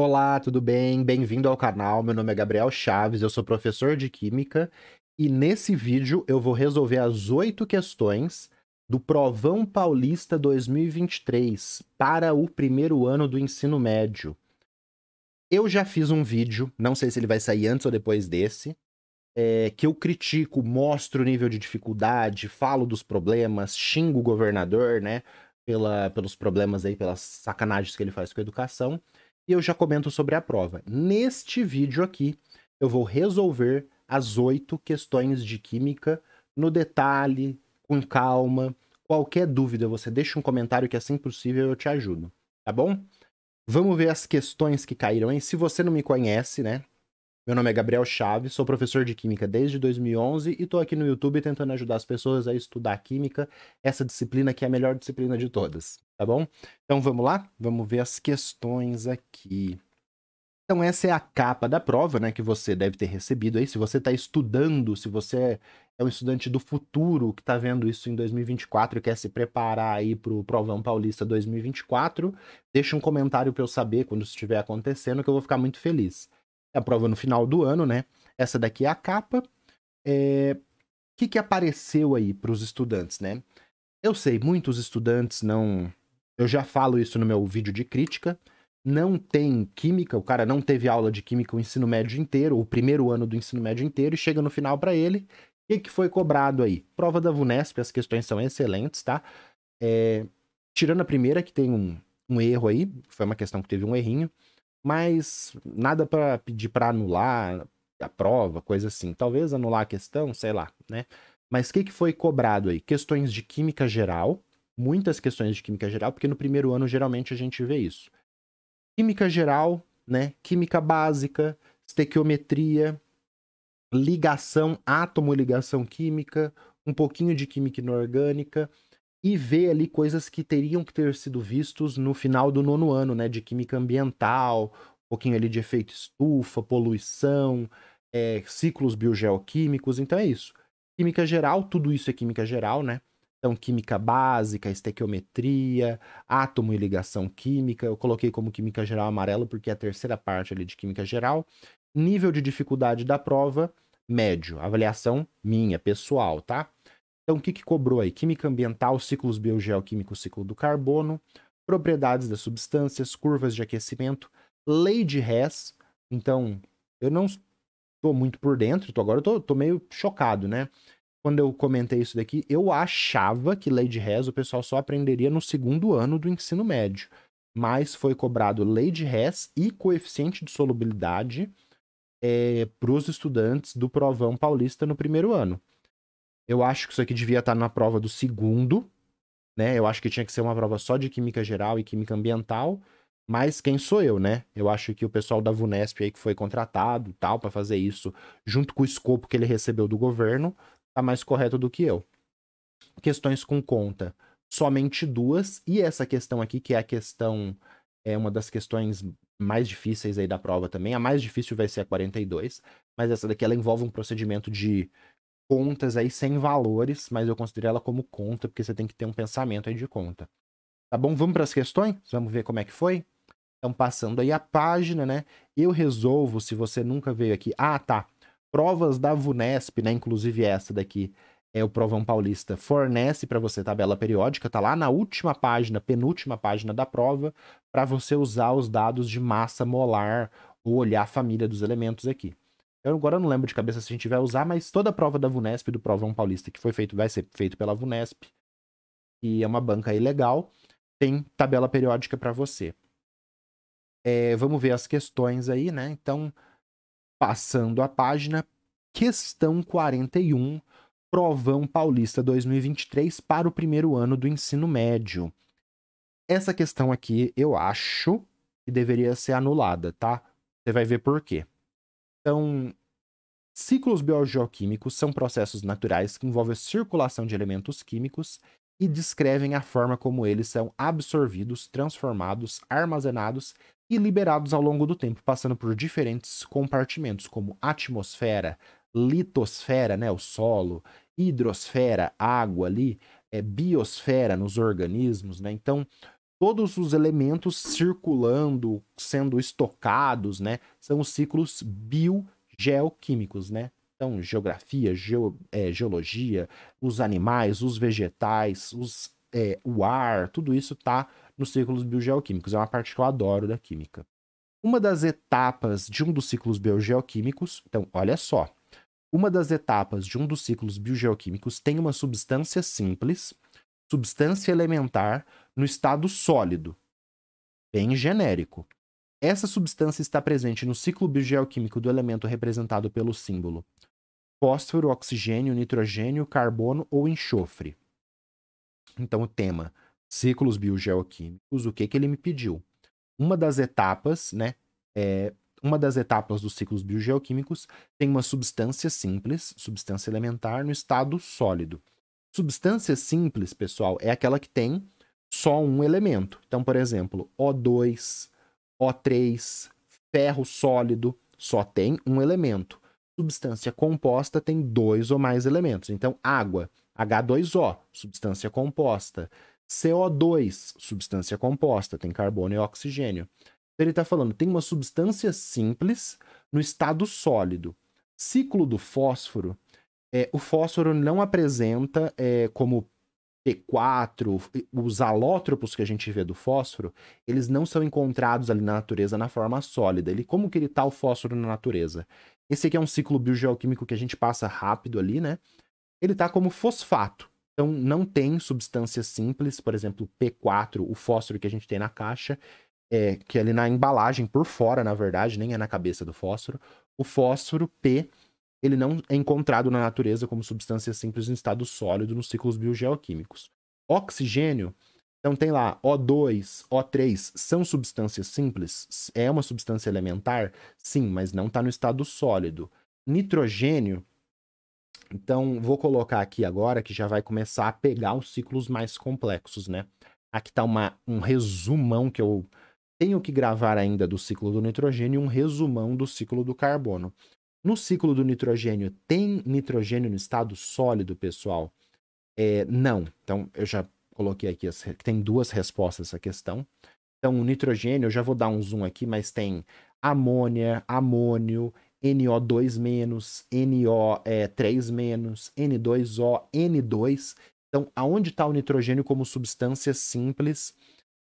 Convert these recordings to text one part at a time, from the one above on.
Olá, tudo bem? Bem-vindo ao canal. Meu nome é Gabriel Chaves, eu sou professor de Química e nesse vídeo eu vou resolver as oito questões do Provão Paulista 2023 para o primeiro ano do ensino médio. Eu já fiz um vídeo, não sei se ele vai sair antes ou depois desse, é, que eu critico, mostro o nível de dificuldade, falo dos problemas, xingo o governador, né, pela, pelos problemas aí, pelas sacanagens que ele faz com a educação e eu já comento sobre a prova. Neste vídeo aqui, eu vou resolver as oito questões de química no detalhe, com calma. Qualquer dúvida, você deixa um comentário que assim possível eu te ajudo, tá bom? Vamos ver as questões que caíram, hein? Se você não me conhece, né? Meu nome é Gabriel Chaves, sou professor de Química desde 2011 e estou aqui no YouTube tentando ajudar as pessoas a estudar Química, essa disciplina que é a melhor disciplina de todas tá bom? Então vamos lá, vamos ver as questões aqui. Então essa é a capa da prova, né, que você deve ter recebido aí. Se você está estudando, se você é um estudante do futuro que está vendo isso em 2024 e quer se preparar aí para o Provão Paulista 2024, deixa um comentário para eu saber quando isso estiver acontecendo, que eu vou ficar muito feliz. É a prova no final do ano, né? Essa daqui é a capa. É... O que, que apareceu aí para os estudantes, né? Eu sei, muitos estudantes não eu já falo isso no meu vídeo de crítica. Não tem química, o cara não teve aula de química o ensino médio inteiro, o primeiro ano do ensino médio inteiro, e chega no final para ele. O que, que foi cobrado aí? Prova da VUNESP, as questões são excelentes, tá? É, tirando a primeira, que tem um, um erro aí, foi uma questão que teve um errinho, mas nada para pedir para anular a prova, coisa assim. Talvez anular a questão, sei lá, né? Mas o que, que foi cobrado aí? Questões de química geral, muitas questões de química geral, porque no primeiro ano geralmente a gente vê isso. Química geral, né? Química básica, estequiometria, ligação, átomo ligação química, um pouquinho de química inorgânica e ver ali coisas que teriam que ter sido vistos no final do nono ano, né? De química ambiental, um pouquinho ali de efeito estufa, poluição, é, ciclos biogeoquímicos, então é isso. Química geral, tudo isso é química geral, né? então, química básica, estequiometria, átomo e ligação química. Eu coloquei como química geral amarelo porque é a terceira parte ali de química geral. Nível de dificuldade da prova, médio. Avaliação minha, pessoal, tá? Então, o que, que cobrou aí? Química ambiental, ciclos biogeoquímicos, ciclo do carbono, propriedades das substâncias, curvas de aquecimento, lei de Hess. Então, eu não estou muito por dentro, tô, agora eu tô, tô meio chocado, né? quando eu comentei isso daqui, eu achava que lei de res o pessoal só aprenderia no segundo ano do ensino médio. Mas foi cobrado lei de res e coeficiente de solubilidade é, para os estudantes do Provão Paulista no primeiro ano. Eu acho que isso aqui devia estar tá na prova do segundo, né? Eu acho que tinha que ser uma prova só de Química Geral e Química Ambiental. Mas quem sou eu, né? Eu acho que o pessoal da VUNESP aí que foi contratado tal para fazer isso, junto com o escopo que ele recebeu do governo, tá mais correto do que eu. Questões com conta, somente duas, e essa questão aqui, que é a questão, é uma das questões mais difíceis aí da prova também, a mais difícil vai ser a 42, mas essa daqui ela envolve um procedimento de contas aí sem valores, mas eu considero ela como conta, porque você tem que ter um pensamento aí de conta. Tá bom? Vamos para as questões? Vamos ver como é que foi? Então, passando aí a página, né? Eu resolvo, se você nunca veio aqui. Ah, tá provas da VUNESP, né? Inclusive essa daqui é o Provão Paulista, fornece para você tabela periódica, tá lá na última página, penúltima página da prova, para você usar os dados de massa molar ou olhar a família dos elementos aqui. Eu agora não lembro de cabeça se a gente vai usar, mas toda a prova da VUNESP do Provão Paulista que foi feito vai ser feito pela VUNESP, que é uma banca ilegal, tem tabela periódica para você. É, vamos ver as questões aí, né? Então, Passando a página, questão 41, Provão Paulista 2023 para o primeiro ano do ensino médio. Essa questão aqui eu acho que deveria ser anulada, tá? Você vai ver por quê. Então, ciclos biogeoquímicos são processos naturais que envolvem a circulação de elementos químicos e descrevem a forma como eles são absorvidos, transformados, armazenados e liberados ao longo do tempo, passando por diferentes compartimentos, como atmosfera, litosfera, né, o solo, hidrosfera, água ali, é, biosfera nos organismos, né? Então, todos os elementos circulando, sendo estocados, né? São os ciclos biogeoquímicos, né? Então, geografia, geo, é, geologia, os animais, os vegetais, os, é, o ar, tudo isso está nos ciclos biogeoquímicos. É uma parte que eu adoro da química. Uma das etapas de um dos ciclos biogeoquímicos, então, olha só. Uma das etapas de um dos ciclos biogeoquímicos tem uma substância simples, substância elementar, no estado sólido, bem genérico. Essa substância está presente no ciclo biogeoquímico do elemento representado pelo símbolo fósforo, oxigênio, nitrogênio, carbono ou enxofre. Então, o tema ciclos biogeoquímicos, o que, que ele me pediu? Uma das etapas, né? É, uma das etapas dos ciclos biogeoquímicos tem uma substância simples, substância elementar, no estado sólido. Substância simples, pessoal, é aquela que tem só um elemento. Então, por exemplo, O2, O3, ferro sólido, só tem um elemento. Substância composta tem dois ou mais elementos. Então, água, H2O, substância composta. CO2, substância composta, tem carbono e oxigênio. Então, ele está falando, tem uma substância simples no estado sólido. Ciclo do fósforo, é, o fósforo não apresenta é, como P4, os alótropos que a gente vê do fósforo, eles não são encontrados ali na natureza na forma sólida. Ele, como que ele tá o fósforo na natureza? Esse aqui é um ciclo biogeoquímico que a gente passa rápido ali, né? Ele está como fosfato. Então, não tem substâncias simples, por exemplo, P4, o fósforo que a gente tem na caixa, é, que é ali na embalagem, por fora, na verdade, nem é na cabeça do fósforo. O fósforo P, ele não é encontrado na natureza como substância simples em estado sólido nos ciclos biogeoquímicos. Oxigênio, então tem lá O2, O3, são substâncias simples? É uma substância elementar? Sim, mas não está no estado sólido. Nitrogênio, então, vou colocar aqui agora que já vai começar a pegar os ciclos mais complexos, né? Aqui está um resumão que eu tenho que gravar ainda do ciclo do nitrogênio e um resumão do ciclo do carbono. No ciclo do nitrogênio, tem nitrogênio no estado sólido, pessoal? É, não. Então, eu já coloquei aqui, as, tem duas respostas essa questão. Então, o nitrogênio, eu já vou dar um zoom aqui, mas tem amônia, amônio, NO2-, NO3-, N2O, N2. Então, aonde está o nitrogênio como substância simples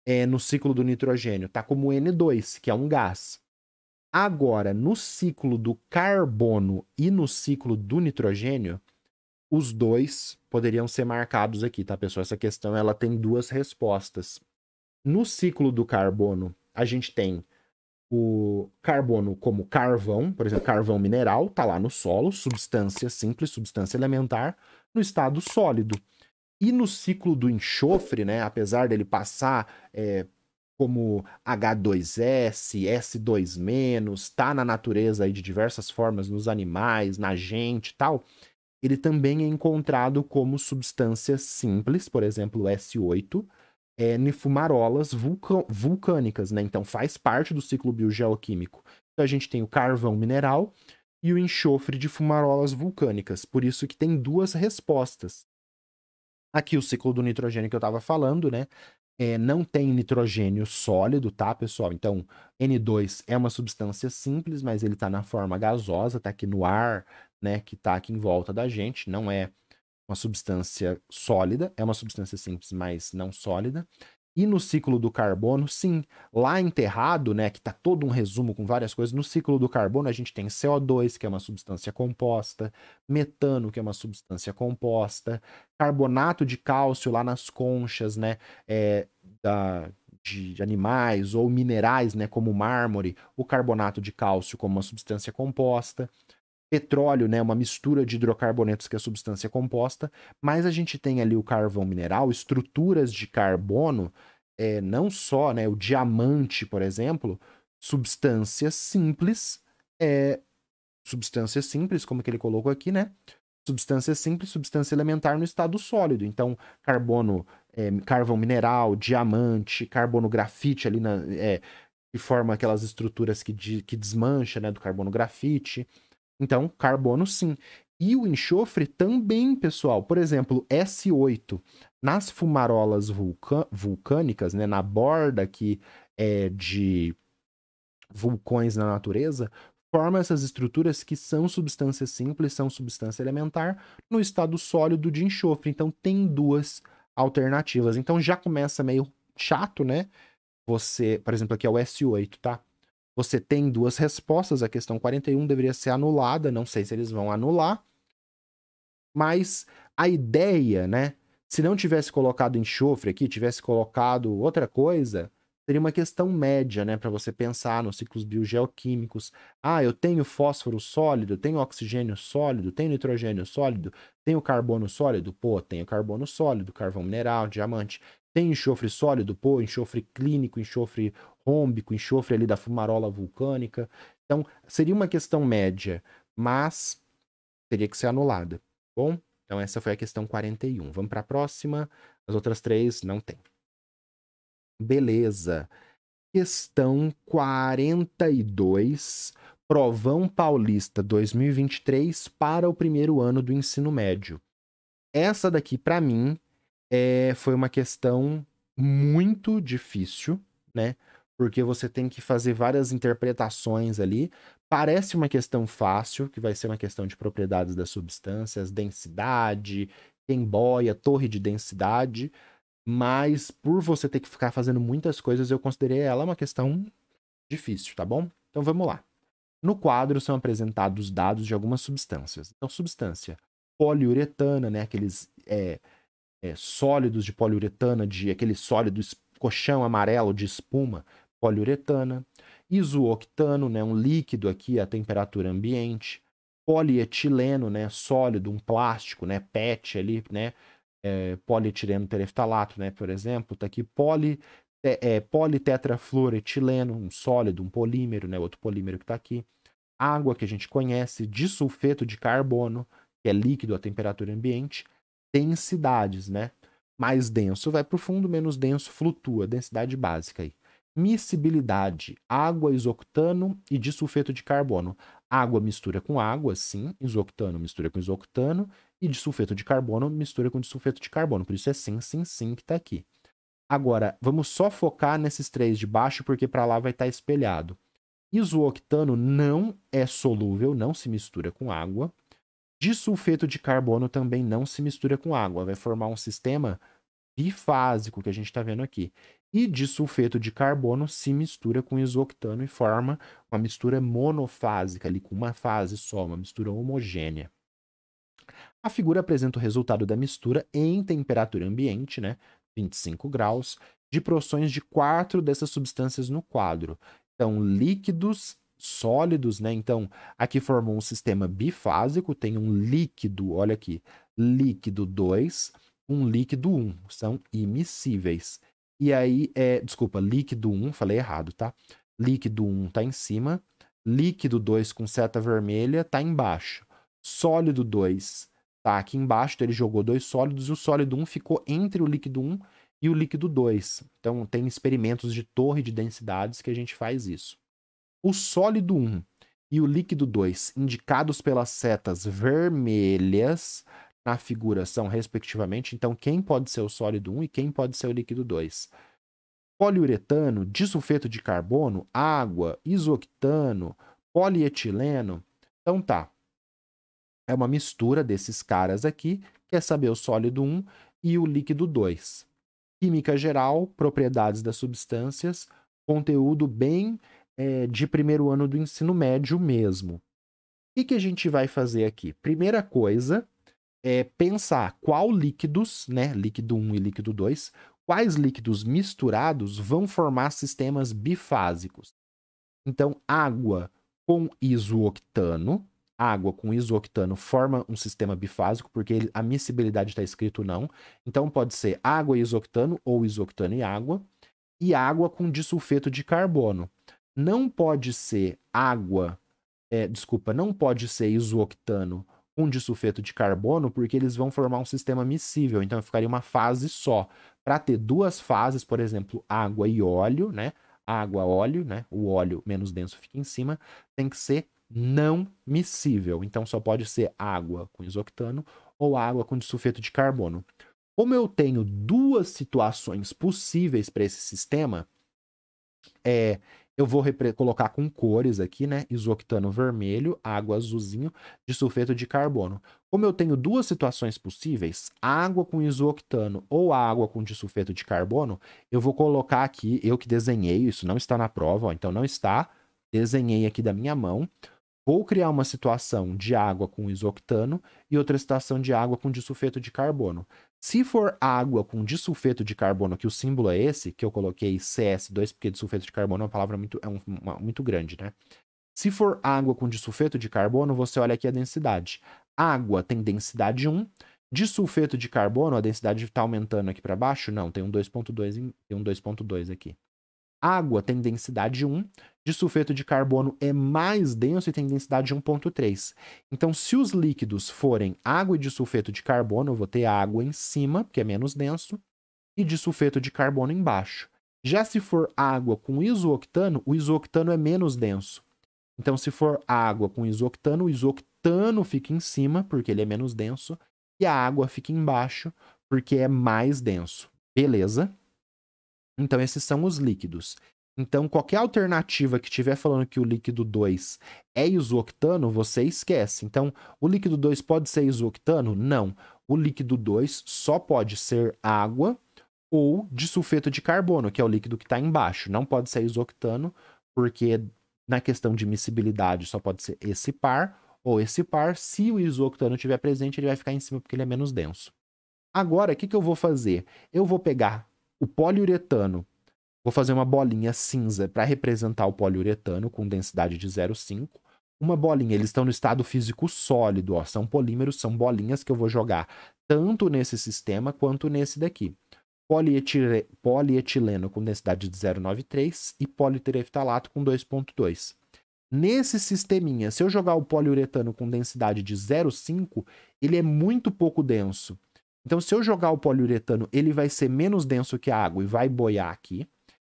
é, no ciclo do nitrogênio? Está como N2, que é um gás. Agora, no ciclo do carbono e no ciclo do nitrogênio, os dois poderiam ser marcados aqui, tá, pessoal? Essa questão ela tem duas respostas. No ciclo do carbono, a gente tem o carbono como carvão, por exemplo, carvão mineral, está lá no solo, substância simples, substância elementar, no estado sólido. E no ciclo do enxofre, né, apesar dele passar é, como H2S, S2-, está na natureza aí de diversas formas, nos animais, na gente e tal, ele também é encontrado como substância simples, por exemplo, S8, é, nifumarolas vulcânicas, né? Então faz parte do ciclo biogeoquímico. Então a gente tem o carvão mineral e o enxofre de fumarolas vulcânicas. Por isso que tem duas respostas. Aqui o ciclo do nitrogênio que eu estava falando, né? É, não tem nitrogênio sólido, tá, pessoal? Então, N2 é uma substância simples, mas ele está na forma gasosa, está aqui no ar, né? Que está aqui em volta da gente, não é uma substância sólida, é uma substância simples, mas não sólida. E no ciclo do carbono, sim, lá enterrado, né, que tá todo um resumo com várias coisas, no ciclo do carbono a gente tem CO2, que é uma substância composta, metano, que é uma substância composta, carbonato de cálcio lá nas conchas, né, é, da, de animais ou minerais, né, como mármore, o carbonato de cálcio como uma substância composta petróleo, né, uma mistura de hidrocarbonetos que é a substância é composta, mas a gente tem ali o carvão mineral, estruturas de carbono, é, não só né, o diamante, por exemplo, substâncias simples, é, substâncias simples, como que ele colocou aqui, né? Substância simples, substância elementar no estado sólido. Então, carbono, é, carvão mineral, diamante, carbono grafite ali na, é, que forma aquelas estruturas que, de, que desmancha, né, do carbono grafite. Então, carbono sim. E o enxofre também, pessoal. Por exemplo, S8. Nas fumarolas vulcânicas, né, na borda aqui é, de vulcões na natureza, forma essas estruturas que são substância simples, são substância elementar, no estado sólido de enxofre. Então, tem duas alternativas. Então, já começa meio chato, né? Você, por exemplo, aqui é o S8, tá? Você tem duas respostas, a questão 41 deveria ser anulada, não sei se eles vão anular. Mas a ideia, né? Se não tivesse colocado enxofre aqui, tivesse colocado outra coisa, seria uma questão média, né, para você pensar nos ciclos biogeoquímicos. Ah, eu tenho fósforo sólido, tenho oxigênio sólido, tenho nitrogênio sólido, tenho carbono sólido, pô, tenho carbono sólido, carvão mineral, diamante. Tem enxofre sólido, pô, enxofre clínico, enxofre rômbico, enxofre ali da fumarola vulcânica. Então, seria uma questão média, mas teria que ser anulada. Bom, então essa foi a questão 41. Vamos para a próxima. As outras três não tem. Beleza. Questão 42. Provão Paulista 2023 para o primeiro ano do ensino médio. Essa daqui, para mim, é, foi uma questão muito difícil, né? porque você tem que fazer várias interpretações ali. Parece uma questão fácil, que vai ser uma questão de propriedades das substâncias, densidade, quem boia, torre de densidade, mas por você ter que ficar fazendo muitas coisas, eu considerei ela uma questão difícil, tá bom? Então vamos lá. No quadro são apresentados dados de algumas substâncias. Então, substância poliuretana, né? Aqueles é, é, sólidos de poliuretana, de aquele sólido colchão amarelo de espuma, poliuretana, isooctano, né, um líquido aqui à temperatura ambiente, polietileno, né, sólido, um plástico, né, PET ali, né, é, polietileno tereftalato, né, por exemplo, tá aqui poli é, é, politetrafluoretileno, um sólido, um polímero, né, outro polímero que tá aqui, água que a gente conhece, disulfeto de carbono, que é líquido à temperatura ambiente, densidades, né? Mais denso vai para o fundo, menos denso flutua, densidade básica aí miscibilidade, água, isoctano e disulfeto de carbono. Água mistura com água, sim, isoctano mistura com isoctano e disulfeto de carbono mistura com disulfeto de carbono. Por isso é sim, sim, sim que está aqui. Agora, vamos só focar nesses três de baixo porque para lá vai estar tá espelhado. Isooctano não é solúvel, não se mistura com água. Disulfeto de carbono também não se mistura com água, vai formar um sistema bifásico que a gente está vendo aqui. E disulfeto de carbono se mistura com isoctano e forma uma mistura monofásica, ali com uma fase só, uma mistura homogênea. A figura apresenta o resultado da mistura em temperatura ambiente, né, 25 graus, de proporções de quatro dessas substâncias no quadro. Então, líquidos, sólidos, né? Então, aqui formou um sistema bifásico, tem um líquido, olha aqui, líquido 2, um líquido 1, são imissíveis. E aí, é, desculpa, líquido 1, falei errado, tá? Líquido 1 está em cima, líquido 2 com seta vermelha está embaixo, sólido 2 está aqui embaixo, então ele jogou dois sólidos e o sólido 1 ficou entre o líquido 1 e o líquido 2. Então, tem experimentos de torre de densidades que a gente faz isso. O sólido 1 e o líquido 2, indicados pelas setas vermelhas, na figuração, respectivamente. Então, quem pode ser o sólido 1 e quem pode ser o líquido 2? Poliuretano, disulfeto de carbono, água, isoctano, polietileno. Então tá. É uma mistura desses caras aqui, quer saber o sólido 1 e o líquido 2. Química geral, propriedades das substâncias, conteúdo bem é, de primeiro ano do ensino médio mesmo. O que, que a gente vai fazer aqui? Primeira coisa, é, pensar qual líquidos, né, líquido 1 e líquido 2, quais líquidos misturados vão formar sistemas bifásicos. Então, água com isooctano, água com isooctano forma um sistema bifásico, porque a miscibilidade está escrito não. Então, pode ser água e isoctano ou isoctano e água, e água com disulfeto de carbono. Não pode ser água, é, desculpa, não pode ser isooctano um disulfeto de carbono, porque eles vão formar um sistema miscível, então ficaria uma fase só. Para ter duas fases, por exemplo, água e óleo, né? Água, óleo, né? O óleo menos denso fica em cima, tem que ser não miscível. Então só pode ser água com isoctano ou água com disulfeto de carbono. Como eu tenho duas situações possíveis para esse sistema, é, eu vou colocar com cores aqui, né? Isoctano vermelho, água azulzinho, de sulfeto de carbono. Como eu tenho duas situações possíveis, água com isoctano ou água com disulfeto de carbono, eu vou colocar aqui, eu que desenhei, isso não está na prova, ó, então não está, desenhei aqui da minha mão. Vou criar uma situação de água com isoctano e outra situação de água com disulfeto de carbono. Se for água com disulfeto de carbono, que o símbolo é esse, que eu coloquei CS2, porque disulfeto de carbono é uma palavra muito, é um, uma, muito grande, né? Se for água com disulfeto de carbono, você olha aqui a densidade. Água tem densidade 1, disulfeto de carbono, a densidade está aumentando aqui para baixo? Não, tem um 2.2 um aqui. Água tem densidade 1, de sulfeto de carbono é mais denso e tem densidade 1,3. Então, se os líquidos forem água e de sulfeto de carbono, eu vou ter água em cima, que é menos denso, e de sulfeto de carbono embaixo. Já se for água com isooctano, o isooctano é menos denso. Então, se for água com isooctano, o isooctano fica em cima, porque ele é menos denso, e a água fica embaixo, porque é mais denso. Beleza? Então, esses são os líquidos. Então, qualquer alternativa que tiver falando que o líquido 2 é isoctano, você esquece. Então, o líquido 2 pode ser isoctano? Não. O líquido 2 só pode ser água ou sulfeto de carbono, que é o líquido que está embaixo. Não pode ser isoctano, porque na questão de miscibilidade só pode ser esse par ou esse par. Se o isoctano estiver presente, ele vai ficar em cima porque ele é menos denso. Agora, o que, que eu vou fazer? Eu vou pegar o poliuretano. Vou fazer uma bolinha cinza para representar o poliuretano com densidade de 0,5. Uma bolinha, eles estão no estado físico sólido, ó, são polímeros, são bolinhas que eu vou jogar tanto nesse sistema quanto nesse daqui. polietileno com densidade de 0,93 e politereftalato com 2,2. Nesse sisteminha, se eu jogar o poliuretano com densidade de 0,5, ele é muito pouco denso. Então, se eu jogar o poliuretano, ele vai ser menos denso que a água e vai boiar aqui.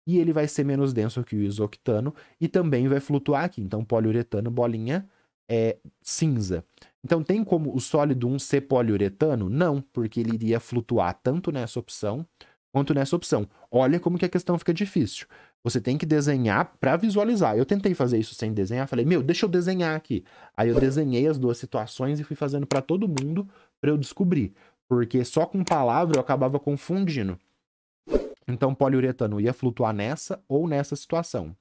E ele vai ser menos denso que o isoctano e também vai flutuar aqui. Então, poliuretano, bolinha é cinza. Então, tem como o sólido 1 ser poliuretano? Não, porque ele iria flutuar tanto nessa opção quanto nessa opção. Olha como que a questão fica difícil. Você tem que desenhar para visualizar. Eu tentei fazer isso sem desenhar, falei, meu, deixa eu desenhar aqui. Aí eu desenhei as duas situações e fui fazendo para todo mundo para eu descobrir porque só com palavra eu acabava confundindo. Então, poliuretano ia flutuar nessa ou nessa situação.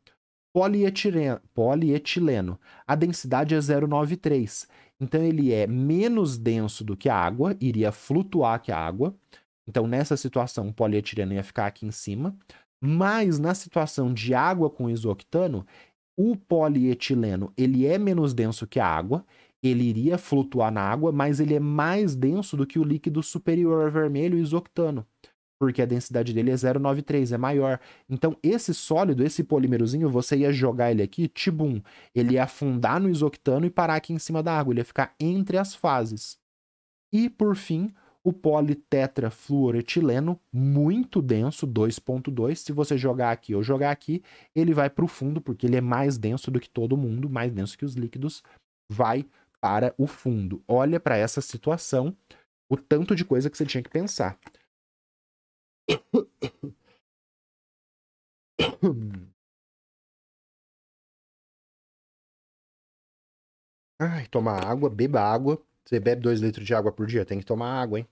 Polietileno, polietileno. A densidade é 0,93. Então, ele é menos denso do que a água, iria flutuar que a água. Então, nessa situação, o polietileno ia ficar aqui em cima. Mas, na situação de água com isoctano, o polietileno ele é menos denso que a água, ele iria flutuar na água, mas ele é mais denso do que o líquido superior vermelho isoctano, porque a densidade dele é 0,93, é maior. Então, esse sólido, esse polímerozinho, você ia jogar ele aqui, tibum, ele ia afundar no isoctano e parar aqui em cima da água, ele ia ficar entre as fases. E, por fim, o politetrafluoretileno, muito denso, 2.2, se você jogar aqui ou jogar aqui, ele vai para o fundo, porque ele é mais denso do que todo mundo, mais denso que os líquidos, vai para o fundo. Olha para essa situação, o tanto de coisa que você tinha que pensar. Ai, tomar água, beba água. Você bebe 2 litros de água por dia, tem que tomar água, hein?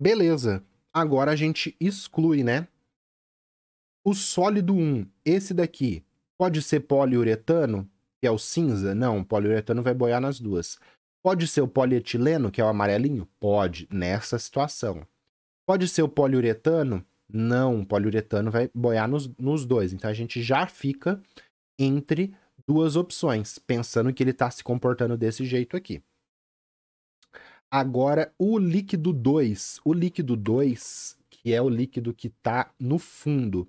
Beleza. Agora a gente exclui, né? O sólido 1, esse daqui, pode ser poliuretano? que é o cinza? Não, o poliuretano vai boiar nas duas. Pode ser o polietileno, que é o amarelinho? Pode, nessa situação. Pode ser o poliuretano? Não, o poliuretano vai boiar nos, nos dois. Então a gente já fica entre duas opções, pensando que ele está se comportando desse jeito aqui. Agora, o líquido 2. O líquido 2, que é o líquido que está no fundo,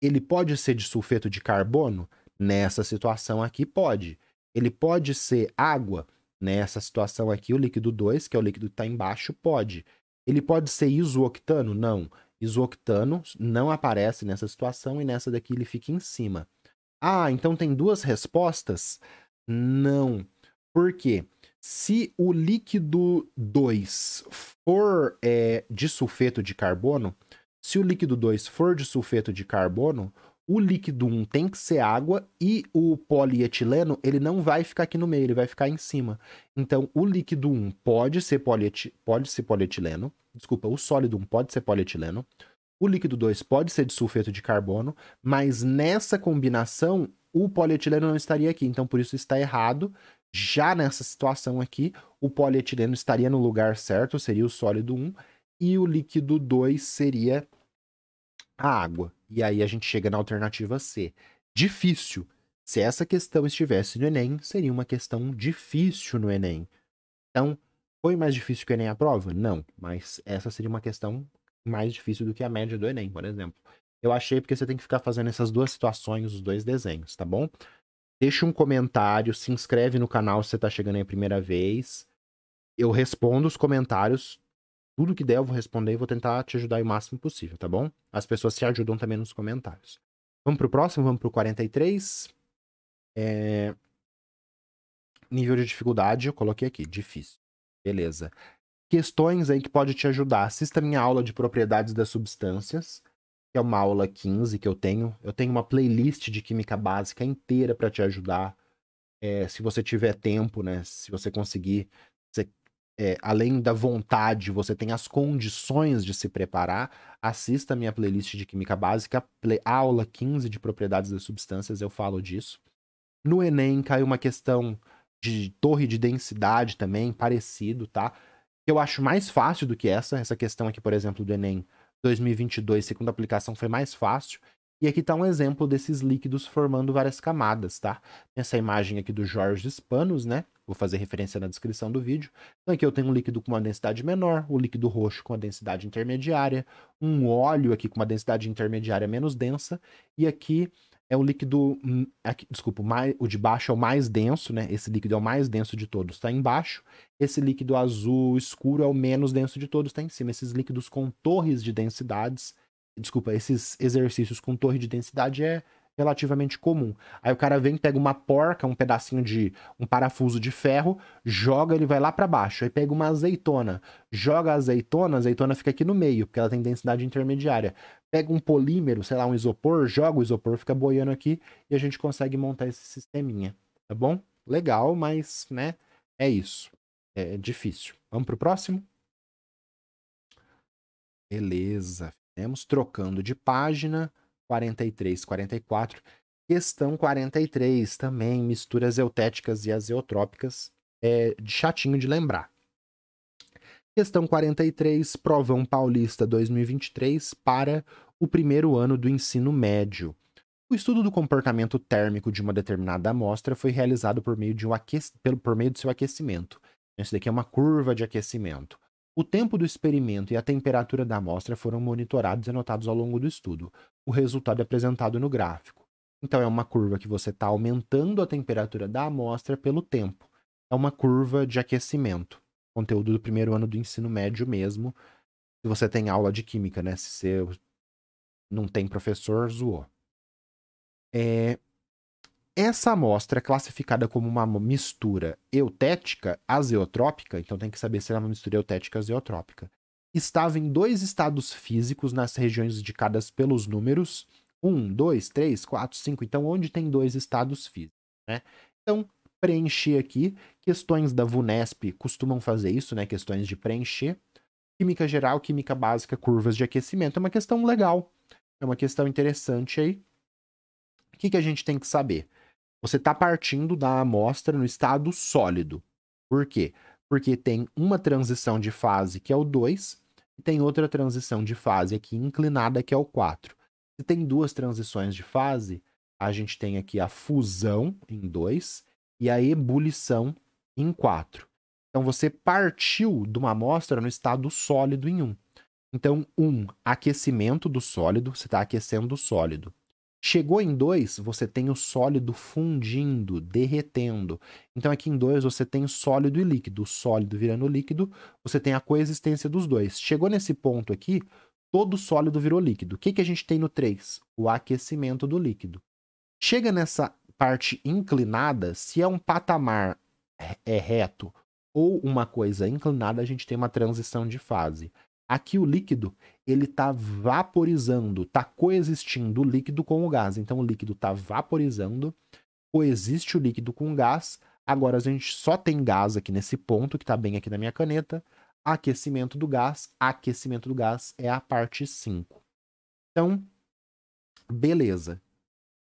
ele pode ser de sulfeto de carbono? Nessa situação aqui, pode. Ele pode ser água. Nessa situação aqui, o líquido 2, que é o líquido que está embaixo, pode. Ele pode ser isooctano? Não. Isooctano não aparece nessa situação e nessa daqui ele fica em cima. Ah, então tem duas respostas? Não. Por quê? Se o líquido 2 for é, de sulfeto de carbono, se o líquido 2 for de sulfeto de carbono, o líquido 1 tem que ser água e o polietileno, ele não vai ficar aqui no meio, ele vai ficar em cima. Então, o líquido 1 pode ser, poliet pode ser polietileno, desculpa, o sólido 1 pode ser polietileno, o líquido 2 pode ser de sulfeto de carbono, mas nessa combinação, o polietileno não estaria aqui, então por isso está errado. Já nessa situação aqui, o polietileno estaria no lugar certo, seria o sólido 1, e o líquido 2 seria a água. E aí a gente chega na alternativa C. Difícil. Se essa questão estivesse no Enem, seria uma questão difícil no Enem. Então, foi mais difícil que o Enem a prova? Não, mas essa seria uma questão mais difícil do que a média do Enem, por exemplo. Eu achei porque você tem que ficar fazendo essas duas situações, os dois desenhos, tá bom? Deixa um comentário, se inscreve no canal se você está chegando aí a primeira vez. Eu respondo os comentários tudo que der, eu vou responder e vou tentar te ajudar o máximo possível, tá bom? As pessoas se ajudam também nos comentários. Vamos pro próximo, vamos pro 43. É... Nível de dificuldade, eu coloquei aqui, difícil. Beleza. Questões aí que pode te ajudar. Assista a minha aula de propriedades das substâncias, que é uma aula 15 que eu tenho. Eu tenho uma playlist de química básica inteira para te ajudar. É, se você tiver tempo, né? Se você conseguir é, além da vontade, você tem as condições de se preparar, assista a minha playlist de Química Básica, play, aula 15 de Propriedades das Substâncias, eu falo disso. No Enem caiu uma questão de torre de densidade também, parecido, tá? Que eu acho mais fácil do que essa, essa questão aqui, por exemplo, do Enem 2022, segunda aplicação, foi mais fácil. E aqui está um exemplo desses líquidos formando várias camadas, tá? essa imagem aqui do Jorge Spanos, né? Vou fazer referência na descrição do vídeo. Então aqui eu tenho um líquido com uma densidade menor, o um líquido roxo com a densidade intermediária, um óleo aqui com uma densidade intermediária menos densa, e aqui é o líquido, aqui, desculpa, mais, o de baixo é o mais denso, né? Esse líquido é o mais denso de todos, está embaixo. Esse líquido azul escuro é o menos denso de todos, está em cima. Esses líquidos com torres de densidades Desculpa, esses exercícios com torre de densidade é relativamente comum. Aí o cara vem, pega uma porca, um pedacinho de um parafuso de ferro, joga, ele vai lá para baixo. Aí pega uma azeitona, joga a azeitona, a azeitona fica aqui no meio, porque ela tem densidade intermediária. Pega um polímero, sei lá, um isopor, joga o isopor, fica boiando aqui e a gente consegue montar esse sisteminha, tá bom? Legal, mas, né, é isso. É difícil. Vamos pro próximo? Beleza, temos trocando de página, 43, 44. Questão 43, também misturas eutéticas e azeotrópicas, é de chatinho de lembrar. Questão 43, Provão Paulista 2023 para o primeiro ano do ensino médio. O estudo do comportamento térmico de uma determinada amostra foi realizado por meio, de um aque... por meio do seu aquecimento. Então, isso daqui é uma curva de aquecimento. O tempo do experimento e a temperatura da amostra foram monitorados e anotados ao longo do estudo. O resultado é apresentado no gráfico. Então, é uma curva que você está aumentando a temperatura da amostra pelo tempo. É uma curva de aquecimento. Conteúdo do primeiro ano do ensino médio mesmo. Se você tem aula de química, né? Se você não tem professor, zoou. É, essa amostra é classificada como uma mistura eutética azeotrópica, então tem que saber se ela é uma mistura eutética azeotrópica. Estava em dois estados físicos nas regiões indicadas pelos números 1, 2, 3, 4, 5, então onde tem dois estados físicos, né? Então, preencher aqui, questões da VUNESP costumam fazer isso, né, questões de preencher. Química geral, química básica, curvas de aquecimento, é uma questão legal, é uma questão interessante aí. O que, que a gente tem que saber? Você está partindo da amostra no estado sólido. Por quê? Porque tem uma transição de fase que é o 2 e tem outra transição de fase aqui inclinada que é o 4. Se tem duas transições de fase, a gente tem aqui a fusão em 2 e a ebulição em 4. Então você partiu de uma amostra no estado sólido em 1. Um. Então, 1, um, aquecimento do sólido, você está aquecendo o sólido. Chegou em 2, você tem o sólido fundindo, derretendo. Então aqui em 2 você tem sólido e líquido. O sólido virando líquido, você tem a coexistência dos dois. Chegou nesse ponto aqui, todo sólido virou líquido. O que, que a gente tem no 3? O aquecimento do líquido. Chega nessa parte inclinada, se é um patamar é reto ou uma coisa inclinada, a gente tem uma transição de fase. Aqui o líquido, ele está vaporizando, está coexistindo o líquido com o gás. Então o líquido está vaporizando, coexiste o líquido com o gás. Agora a gente só tem gás aqui nesse ponto, que está bem aqui na minha caneta. Aquecimento do gás, aquecimento do gás é a parte 5. Então, beleza.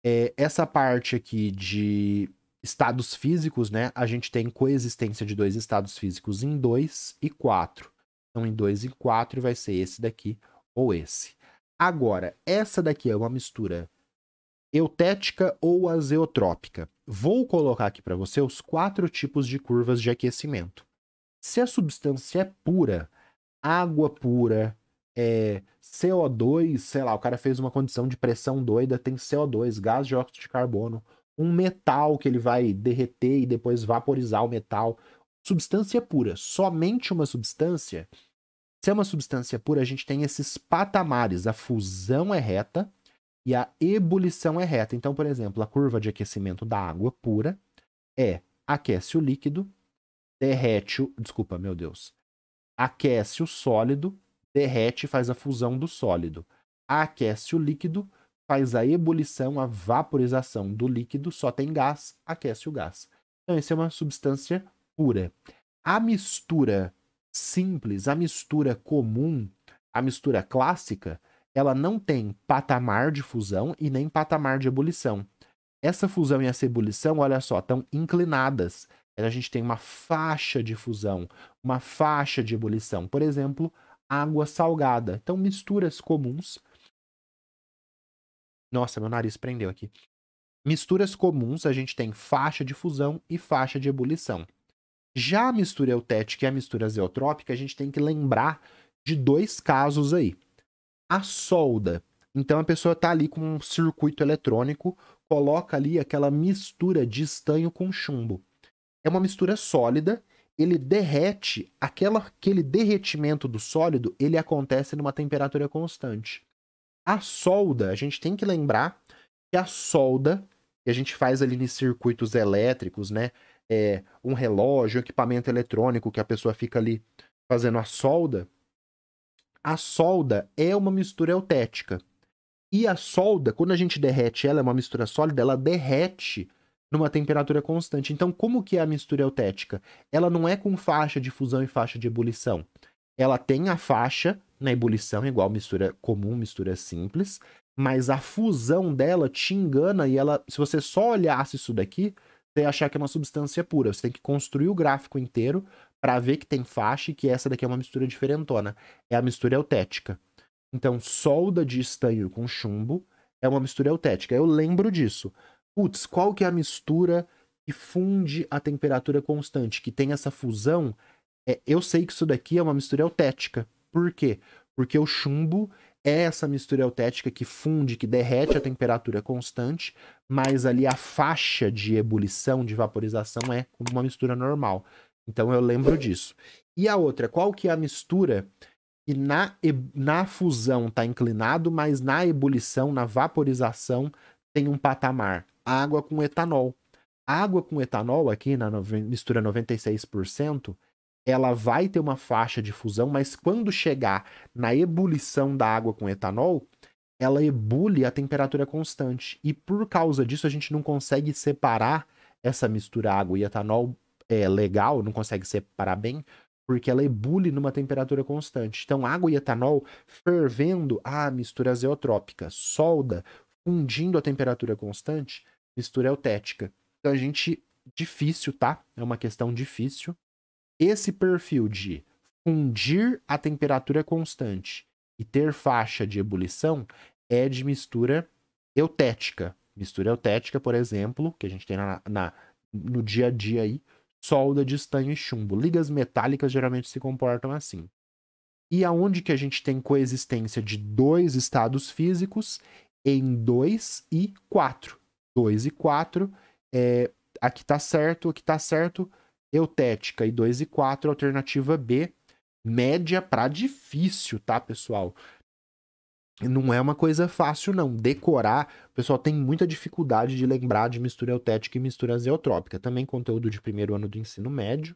É, essa parte aqui de estados físicos, né? A gente tem coexistência de dois estados físicos em 2 e 4. Então, em 2 e 4 vai ser esse daqui ou esse. Agora, essa daqui é uma mistura eutética ou azeotrópica. Vou colocar aqui para você os quatro tipos de curvas de aquecimento. Se a substância é pura, água pura, é, CO2, sei lá, o cara fez uma condição de pressão doida, tem CO2, gás de óxido de carbono, um metal que ele vai derreter e depois vaporizar o metal, substância pura, somente uma substância, se é uma substância pura, a gente tem esses patamares. A fusão é reta e a ebulição é reta. Então, por exemplo, a curva de aquecimento da água pura é aquece o líquido, derrete o. Desculpa, meu Deus. Aquece o sólido, derrete e faz a fusão do sólido. Aquece o líquido, faz a ebulição, a vaporização do líquido, só tem gás, aquece o gás. Então, essa é uma substância a mistura simples, a mistura comum, a mistura clássica, ela não tem patamar de fusão e nem patamar de ebulição. Essa fusão e essa ebulição, olha só, estão inclinadas. A gente tem uma faixa de fusão, uma faixa de ebulição. Por exemplo, água salgada. Então, misturas comuns. Nossa, meu nariz prendeu aqui. Misturas comuns, a gente tem faixa de fusão e faixa de ebulição. Já a mistura eutética e a mistura azeotrópica, a gente tem que lembrar de dois casos aí. A solda. Então a pessoa está ali com um circuito eletrônico, coloca ali aquela mistura de estanho com chumbo. É uma mistura sólida, ele derrete, aquela, aquele derretimento do sólido, ele acontece numa temperatura constante. A solda, a gente tem que lembrar que a solda que a gente faz ali nos circuitos elétricos, né? é, um relógio, equipamento eletrônico que a pessoa fica ali fazendo a solda, a solda é uma mistura eutética. E a solda, quando a gente derrete ela, é uma mistura sólida, ela derrete numa temperatura constante. Então, como que é a mistura eutética? Ela não é com faixa de fusão e faixa de ebulição. Ela tem a faixa na ebulição, igual mistura comum, mistura simples, mas a fusão dela te engana e ela, se você só olhasse isso daqui, você achar que é uma substância pura. Você tem que construir o gráfico inteiro para ver que tem faixa e que essa daqui é uma mistura diferentona. É a mistura eutética. Então, solda de estanho com chumbo é uma mistura eutética. Eu lembro disso. Putz, qual que é a mistura que funde a temperatura constante, que tem essa fusão? É, eu sei que isso daqui é uma mistura eutética. Por quê? Porque o chumbo é essa mistura eutética que funde, que derrete a temperatura constante, mas ali a faixa de ebulição, de vaporização é como uma mistura normal. Então eu lembro disso. E a outra, qual que é a mistura que na, na fusão está inclinado, mas na ebulição, na vaporização, tem um patamar? Água com etanol. água com etanol aqui na mistura 96%, ela vai ter uma faixa de fusão, mas quando chegar na ebulição da água com etanol, ela ebule a temperatura constante. E por causa disso, a gente não consegue separar essa mistura água e etanol é legal, não consegue separar bem, porque ela ebule numa temperatura constante. Então, água e etanol fervendo a mistura zeotrópica, solda fundindo a temperatura constante, mistura eutética. Então, a gente. Difícil, tá? É uma questão difícil esse perfil de fundir a temperatura constante e ter faixa de ebulição é de mistura eutética. Mistura eutética, por exemplo, que a gente tem na, na no dia a dia aí, solda de estanho e chumbo. Ligas metálicas geralmente se comportam assim. E aonde que a gente tem coexistência de dois estados físicos em 2 e 4. 2 e 4, é, aqui tá certo, aqui tá certo, eutética e 2 e 4, alternativa B, média para difícil, tá, pessoal? Não é uma coisa fácil, não. Decorar, o pessoal tem muita dificuldade de lembrar de mistura eutética e mistura azeotrópica. Também conteúdo de primeiro ano do ensino médio,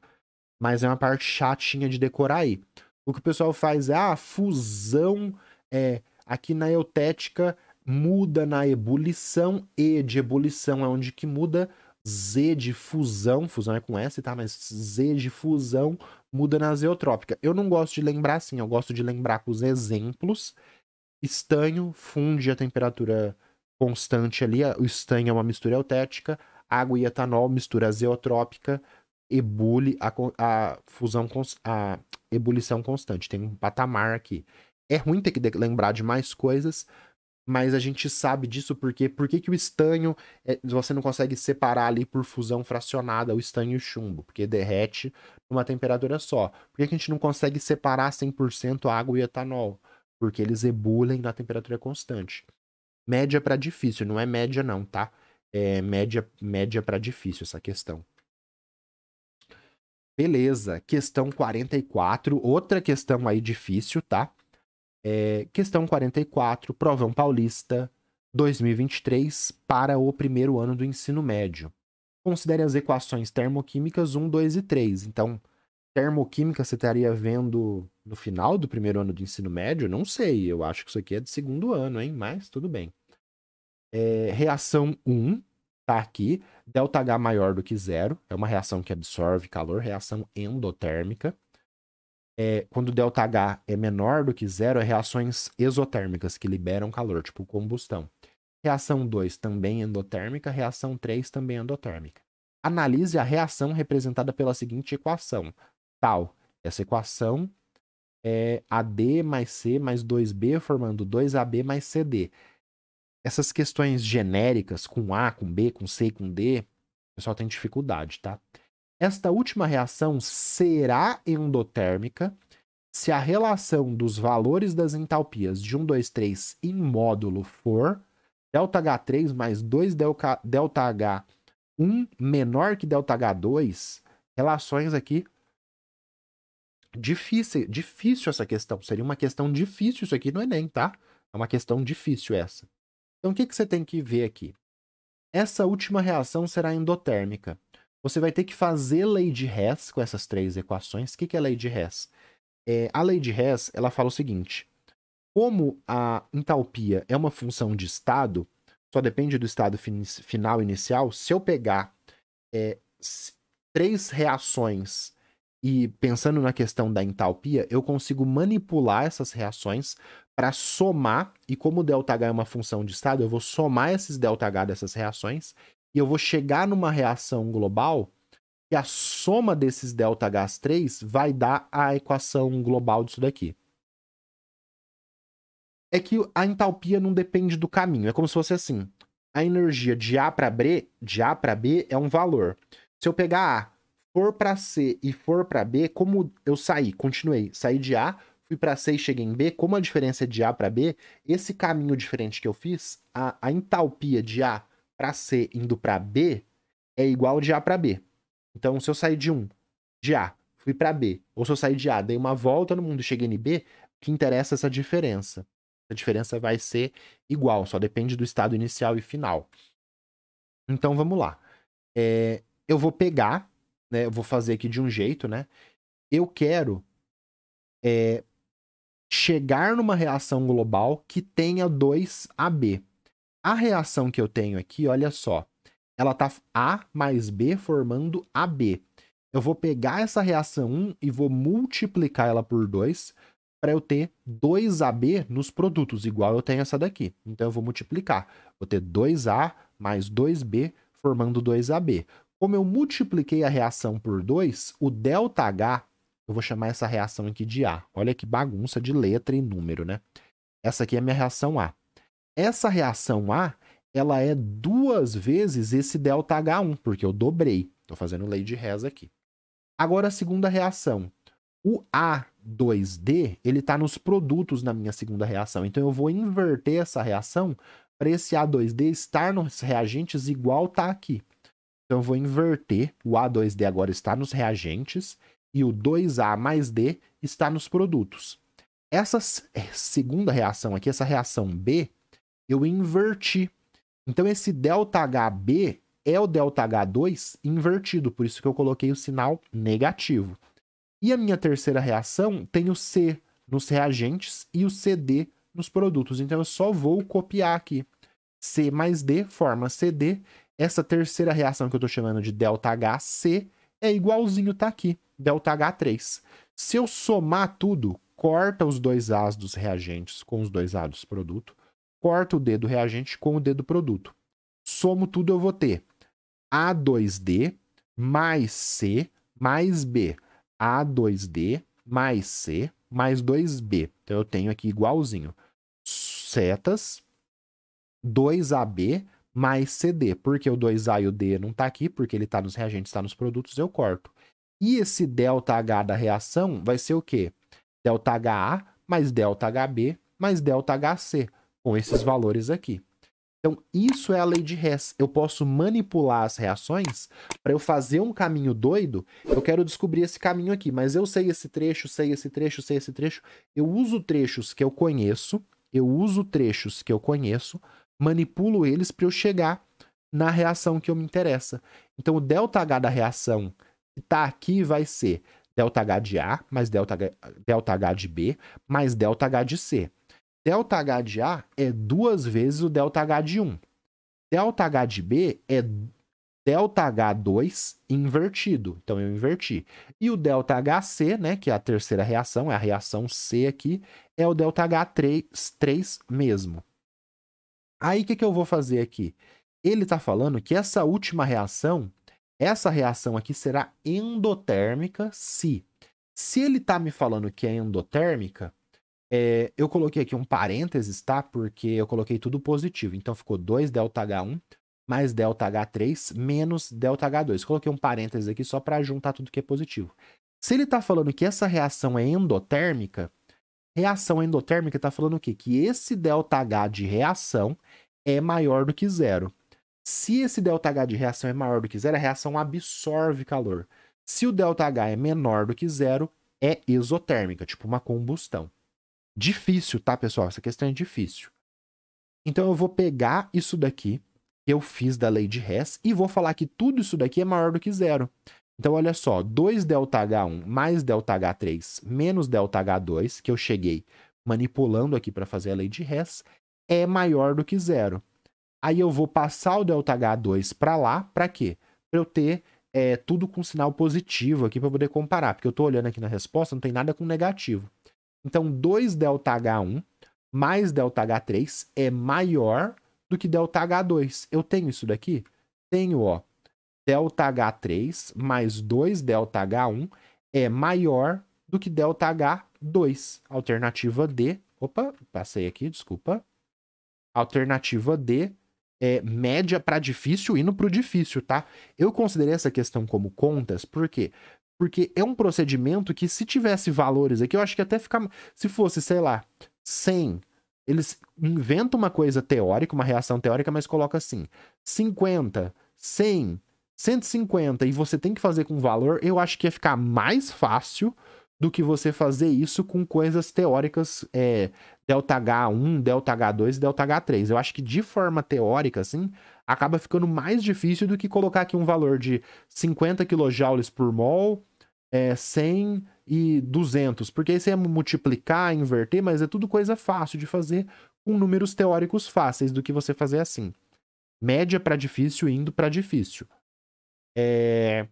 mas é uma parte chatinha de decorar aí. O que o pessoal faz é, ah, fusão, é, aqui na eutética muda na ebulição, e de ebulição é onde que muda, Z de fusão, fusão é com S, tá? Mas Z de fusão muda na zeotrópica. Eu não gosto de lembrar assim, eu gosto de lembrar com os exemplos. Estanho funde a temperatura constante ali, o estanho é uma mistura eutética, água e etanol mistura zeotrópica, ebule a, a fusão a ebulição constante. Tem um patamar aqui. É ruim ter que lembrar de mais coisas, mas a gente sabe disso porque por que o estanho é, você não consegue separar ali por fusão fracionada o estanho e o chumbo, porque derrete numa temperatura só. Por que a gente não consegue separar 100% água e etanol? Porque eles ebulem na temperatura constante. Média para difícil, não é média não, tá? É média média para difícil essa questão. Beleza, questão 44, outra questão aí difícil, tá? É, questão 44, Provão Paulista 2023 para o primeiro ano do ensino médio. Considere as equações termoquímicas 1, 2 e 3. Então, termoquímica você estaria vendo no final do primeiro ano do ensino médio? Não sei, eu acho que isso aqui é de segundo ano, hein? Mas tudo bem. É, reação 1, está aqui. Delta H maior do que zero, é uma reação que absorve calor, reação endotérmica é, quando o ΔH é menor do que zero, é reações exotérmicas que liberam calor, tipo combustão. Reação 2 também endotérmica, reação 3 também endotérmica. Analise a reação representada pela seguinte equação. Tal, essa equação é AD mais C mais 2B formando 2AB mais CD. Essas questões genéricas com A, com B, com C, com D, o pessoal tem dificuldade, tá? Esta última reação será endotérmica se a relação dos valores das entalpias de 1, 2, 3 em módulo for ΔH3 mais 2 ΔH1 menor que ΔH2, relações aqui difícil, difícil essa questão. Seria uma questão difícil isso aqui no Enem, tá? É uma questão difícil essa. Então, o que, que você tem que ver aqui? Essa última reação será endotérmica. Você vai ter que fazer lei de Hess com essas três equações. O que, é lei de Hess? É, a lei de Hess ela fala o seguinte: como a entalpia é uma função de estado, só depende do estado fin final inicial. Se eu pegar é, três reações e pensando na questão da entalpia, eu consigo manipular essas reações para somar, e como o ΔH é uma função de estado, eu vou somar esses ΔH dessas reações e eu vou chegar numa reação global que a soma desses ΔH3 vai dar a equação global disso daqui. É que a entalpia não depende do caminho, é como se fosse assim. A energia de A para B, de A para B é um valor. Se eu pegar A, for para C e for para B, como eu saí, continuei, saí de A, fui para C e cheguei em B, como a diferença é de A para B, esse caminho diferente que eu fiz, a, a entalpia de A para C indo para B é igual de A para B. Então, se eu sair de 1, de A, fui para B, ou se eu sair de A, dei uma volta no mundo e cheguei em B, que interessa é essa diferença. A diferença vai ser igual, só depende do estado inicial e final. Então, vamos lá. É, eu vou pegar, né, eu vou fazer aqui de um jeito, né? Eu quero é, chegar numa reação global que tenha 2AB. A reação que eu tenho aqui, olha só, ela está A mais B formando AB. Eu vou pegar essa reação 1 e vou multiplicar ela por 2 para eu ter 2AB nos produtos, igual eu tenho essa daqui. Então eu vou multiplicar. Vou ter 2A mais 2B formando 2AB. Como eu multipliquei a reação por 2, o ΔH, eu vou chamar essa reação aqui de A. Olha que bagunça de letra e número, né? Essa aqui é a minha reação A. Essa reação A, ela é duas vezes esse delta H1, porque eu dobrei. Estou fazendo lei de reza aqui. Agora a segunda reação. O A2D, ele está nos produtos na minha segunda reação. Então eu vou inverter essa reação para esse A2D estar nos reagentes igual está aqui. Então eu vou inverter, o A2D agora está nos reagentes e o 2A mais D está nos produtos. Essa eh, segunda reação aqui, essa reação B, eu inverti. Então esse ΔHB é o ΔH2 invertido, por isso que eu coloquei o sinal negativo. E a minha terceira reação tem o C nos reagentes e o CD nos produtos. Então eu só vou copiar aqui. C mais D forma CD. Essa terceira reação que eu estou chamando de ΔHC é igualzinho tá aqui, ΔH3. Se eu somar tudo, corta os dois As dos reagentes com os dois as dos produtos corto o dedo reagente com o dedo produto. Somo tudo, eu vou ter A2D mais C mais B. A2D mais C mais 2B. Então, eu tenho aqui igualzinho. Setas, 2AB mais CD. Porque o 2A e o D não está aqui, porque ele está nos reagentes, está nos produtos, eu corto. E esse ΔH da reação vai ser o quê? ΔHA mais ΔHB mais ΔHC com esses valores aqui. Então, isso é a lei de Hess. Eu posso manipular as reações para eu fazer um caminho doido. Eu quero descobrir esse caminho aqui, mas eu sei esse trecho, sei esse trecho, sei esse trecho. Eu uso trechos que eu conheço, eu uso trechos que eu conheço, manipulo eles para eu chegar na reação que eu me interessa. Então, o ΔH da reação que está aqui vai ser ΔH de A mais ΔH, ΔH de B mais ΔH de C. ΔH de A é duas vezes o ΔH de 1. ΔH de B é ΔH2 invertido. Então, eu inverti. E o ΔHC, né, que é a terceira reação, é a reação C aqui, é o ΔH3 3 mesmo. Aí, o que, que eu vou fazer aqui? Ele está falando que essa última reação, essa reação aqui será endotérmica se... Se ele está me falando que é endotérmica, é, eu coloquei aqui um parênteses, tá? Porque eu coloquei tudo positivo. Então ficou 2 ΔH1 mais ΔH3 menos ΔH2. Coloquei um parênteses aqui só para juntar tudo que é positivo. Se ele está falando que essa reação é endotérmica, reação endotérmica está falando o quê? Que esse ΔH de reação é maior do que zero. Se esse ΔH de reação é maior do que zero, a reação absorve calor. Se o ΔH é menor do que zero, é exotérmica, tipo uma combustão. Difícil, tá, pessoal? Essa questão é difícil. Então eu vou pegar isso daqui que eu fiz da lei de Hess e vou falar que tudo isso daqui é maior do que zero. Então olha só, 2 ΔH1 mais ΔH3 menos ΔH2, que eu cheguei manipulando aqui para fazer a lei de Hess, é maior do que zero. Aí eu vou passar o ΔH2 para lá, para quê? Para eu ter é, tudo com sinal positivo aqui para poder comparar, porque eu estou olhando aqui na resposta, não tem nada com negativo. Então, 2 ΔH1 mais ΔH3 é maior do que ΔH2. Eu tenho isso daqui? Tenho, ó. ΔH3 mais 2 ΔH1 é maior do que ΔH2. Alternativa D. Opa, passei aqui, desculpa. Alternativa D é média para difícil indo para o difícil, tá? Eu considerei essa questão como contas por quê? Porque é um procedimento que, se tivesse valores aqui, eu acho que até ficar. Se fosse, sei lá, 100, eles inventam uma coisa teórica, uma reação teórica, mas coloca assim: 50, 100, 150, e você tem que fazer com valor, eu acho que ia ficar mais fácil do que você fazer isso com coisas teóricas, é, delta H1, delta H2 e delta H3. Eu acho que de forma teórica, assim, acaba ficando mais difícil do que colocar aqui um valor de 50 kJ por mol, é, 100 e 200, porque aí você ia multiplicar, inverter, mas é tudo coisa fácil de fazer com números teóricos fáceis do que você fazer assim. Média para difícil indo para difícil. É...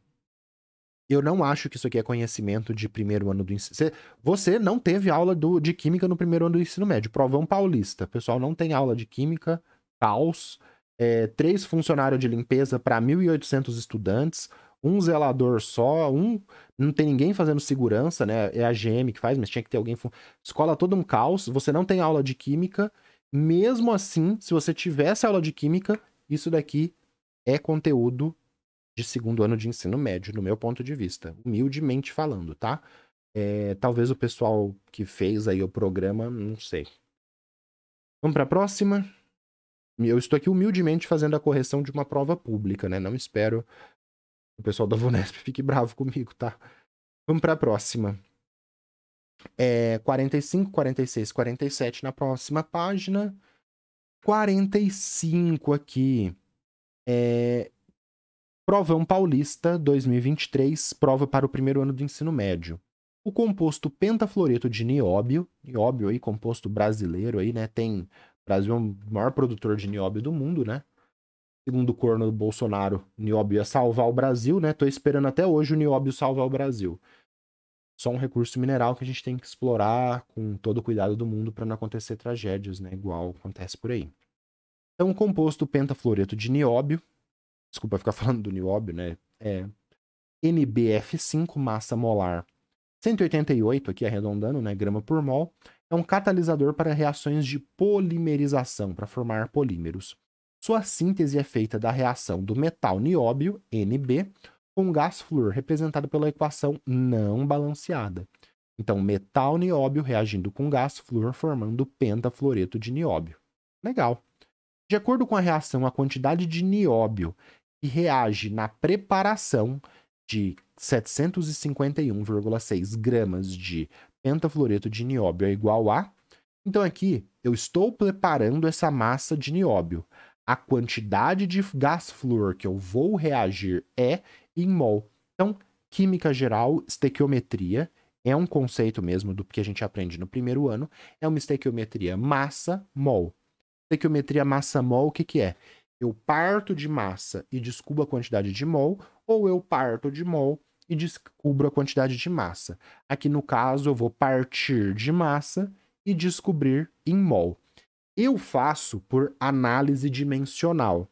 Eu não acho que isso aqui é conhecimento de primeiro ano do ensino. Você não teve aula do, de química no primeiro ano do ensino médio. Provão paulista. Pessoal, não tem aula de química. Caos. É, três funcionários de limpeza para 1.800 estudantes um zelador só, um. Não tem ninguém fazendo segurança, né? É a GM que faz, mas tinha que ter alguém. Escola todo um caos, você não tem aula de química. Mesmo assim, se você tivesse aula de química, isso daqui é conteúdo de segundo ano de ensino médio, no meu ponto de vista. Humildemente falando, tá? É, talvez o pessoal que fez aí o programa, não sei. Vamos para a próxima? Eu estou aqui humildemente fazendo a correção de uma prova pública, né? Não espero o pessoal da Vunesp fique bravo comigo, tá? Vamos para a próxima. É 45, 46, 47 na próxima página. 45 aqui. É... Provão Paulista 2023, prova para o primeiro ano do ensino médio. O composto pentafloreto de nióbio, nióbio aí, composto brasileiro aí, né? Tem. O Brasil é o maior produtor de nióbio do mundo, né? segundo corno do Bolsonaro, o Nióbio ia salvar o Brasil, né? Tô esperando até hoje o Nióbio salvar o Brasil. Só um recurso mineral que a gente tem que explorar com todo o cuidado do mundo para não acontecer tragédias, né? Igual acontece por aí. Então, o composto pentafluoreto de nióbio, desculpa ficar falando do nióbio, né? É NBF5, massa molar 188, aqui arredondando, né? Grama por mol. É um catalisador para reações de polimerização, para formar polímeros. Sua síntese é feita da reação do metal nióbio, Nb, com gás flúor, representado pela equação não balanceada. Então, metal nióbio reagindo com gás flúor, formando pentafluoreto de nióbio. Legal. De acordo com a reação, a quantidade de nióbio que reage na preparação de 751,6 gramas de pentafluoreto de nióbio é igual a. Então, aqui eu estou preparando essa massa de nióbio a quantidade de gás flúor que eu vou reagir é em mol. Então, química geral, estequiometria, é um conceito mesmo do que a gente aprende no primeiro ano, é uma estequiometria massa-mol. Estequiometria massa-mol, o que, que é? Eu parto de massa e descubro a quantidade de mol, ou eu parto de mol e descubro a quantidade de massa. Aqui no caso, eu vou partir de massa e descobrir em mol. Eu faço por análise dimensional.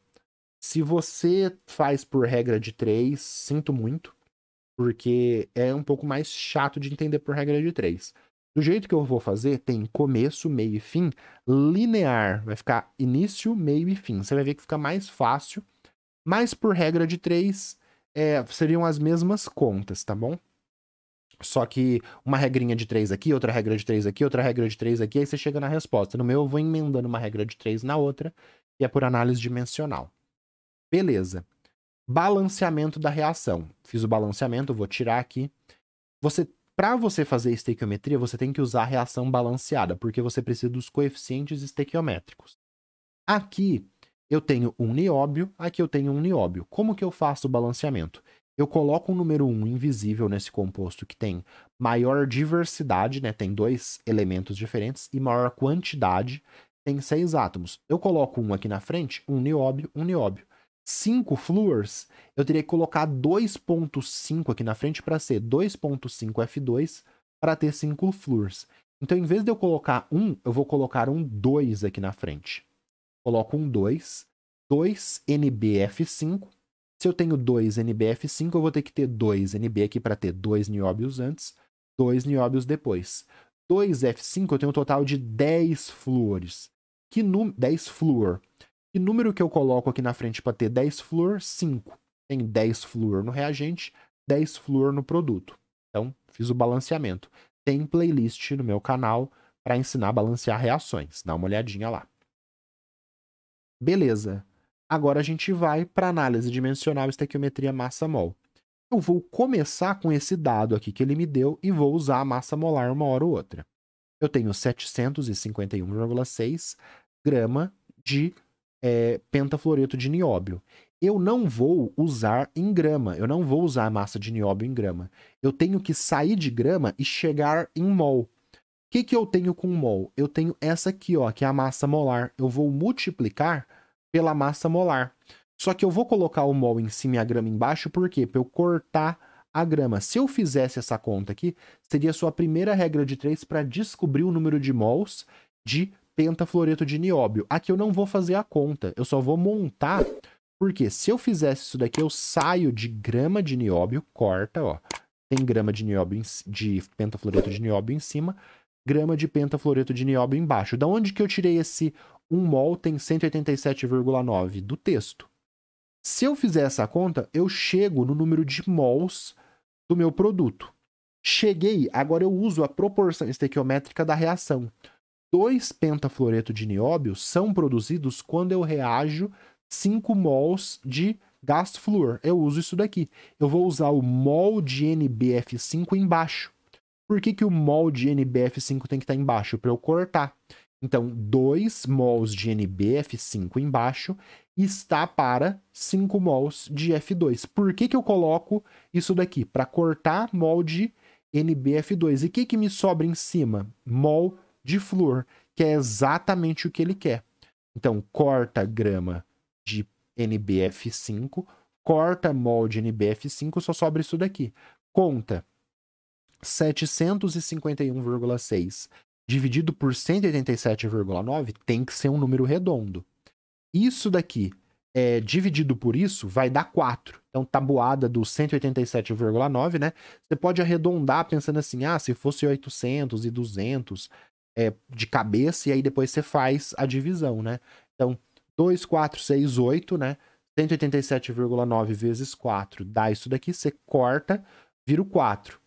Se você faz por regra de três, sinto muito, porque é um pouco mais chato de entender por regra de três. Do jeito que eu vou fazer, tem começo, meio e fim, linear. Vai ficar início, meio e fim. Você vai ver que fica mais fácil, mas por regra de três, é, seriam as mesmas contas, tá bom? Só que uma regrinha de três aqui, outra regra de três aqui, outra regra de três aqui, aí você chega na resposta. No meu, eu vou emendando uma regra de três na outra, e é por análise dimensional. Beleza. Balanceamento da reação. Fiz o balanceamento, vou tirar aqui. Você, para você fazer estequiometria, você tem que usar a reação balanceada, porque você precisa dos coeficientes estequiométricos. Aqui eu tenho um nióbio, aqui eu tenho um nióbio. Como que eu faço o balanceamento? eu coloco um número 1 um invisível nesse composto que tem maior diversidade, né? Tem dois elementos diferentes e maior quantidade, tem seis átomos. Eu coloco um aqui na frente, um nióbio, um nióbio. 5 flúors, eu teria que colocar 2.5 aqui na frente para ser 2.5F2 para ter 5 flúors. Então, em vez de eu colocar um, eu vou colocar um 2 aqui na frente. Coloco um 2, 2NBF5, se eu tenho 2 NBF5, eu vou ter que ter 2 NB aqui para ter 2 nióbios antes, 2 nióbios depois. 2F5, eu tenho um total de 10 flores. Que num... 10 flúor. Que número que eu coloco aqui na frente para ter 10 flúor? 5. Tem 10 flúor no reagente, 10 flúor no produto. Então, fiz o balanceamento. Tem playlist no meu canal para ensinar a balancear reações. Dá uma olhadinha lá. Beleza. Agora a gente vai para análise dimensional, estequiometria massa-mol. Eu vou começar com esse dado aqui que ele me deu e vou usar a massa molar uma hora ou outra. Eu tenho 751,6 grama de é, pentafluoreto de nióbio. Eu não vou usar em grama, eu não vou usar a massa de nióbio em grama. Eu tenho que sair de grama e chegar em mol. O que, que eu tenho com mol? Eu tenho essa aqui, ó, que é a massa molar. Eu vou multiplicar pela massa molar. Só que eu vou colocar o mol em cima e a grama embaixo, por quê? Para eu cortar a grama. Se eu fizesse essa conta aqui, seria sua primeira regra de três para descobrir o número de mols de pentafluoreto de nióbio. Aqui eu não vou fazer a conta, eu só vou montar, porque se eu fizesse isso daqui, eu saio de grama de nióbio, corta, ó, tem grama de nióbio de pentafluoreto de nióbio em cima, grama de pentafluoreto de nióbio embaixo. Da onde que eu tirei esse 1 mol tem 187,9? Do texto. Se eu fizer essa conta, eu chego no número de mols do meu produto. Cheguei, agora eu uso a proporção estequiométrica da reação. 2 pentafluoreto de nióbio são produzidos quando eu reajo 5 mols de gás fluor. Eu uso isso daqui. Eu vou usar o mol de NBF5 embaixo. Por que, que o mol de NBF5 tem que estar tá embaixo? Para eu cortar. Então, 2 mols de NBF5 embaixo está para 5 mols de F2. Por que, que eu coloco isso daqui? Para cortar mol de NBF2. E o que, que me sobra em cima? Mol de flúor, que é exatamente o que ele quer. Então, corta grama de NBF5, corta mol de NBF5, só sobra isso daqui. Conta 751,6 dividido por 187,9 tem que ser um número redondo. Isso daqui é, dividido por isso vai dar 4. Então, tabuada do 187,9, né? Você pode arredondar pensando assim, ah, se fosse 800 e 200 é, de cabeça, e aí depois você faz a divisão, né? Então, 2, 4, 6, 8, né? 187,9 vezes 4 dá isso daqui, você corta, vira o 4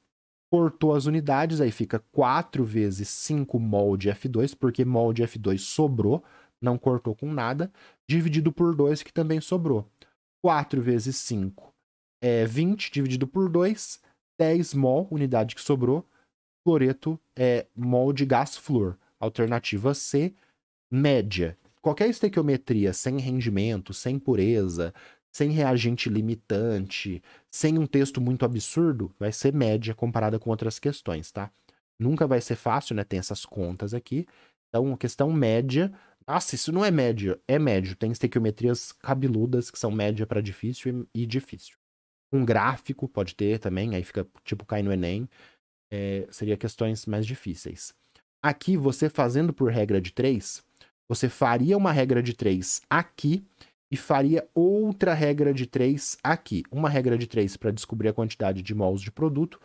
cortou as unidades, aí fica 4 vezes 5 mol de F2, porque mol de F2 sobrou, não cortou com nada, dividido por 2, que também sobrou. 4 vezes 5 é 20, dividido por 2, 10 mol, unidade que sobrou, cloreto é mol de gás flúor. Alternativa C, média. Qualquer estequiometria sem rendimento, sem pureza, sem reagente limitante, sem um texto muito absurdo, vai ser média comparada com outras questões, tá? Nunca vai ser fácil, né? Tem essas contas aqui. Então, questão média. Nossa, isso não é médio, é médio. Tem estequiometrias cabeludas que são média para difícil e, difícil. Um gráfico pode ter também, aí fica tipo cai no Enem. É, seria questões mais difíceis. Aqui, você fazendo por regra de 3, você faria uma regra de 3 aqui e faria outra regra de 3 aqui. Uma regra de 3 para descobrir a quantidade de mols de produto,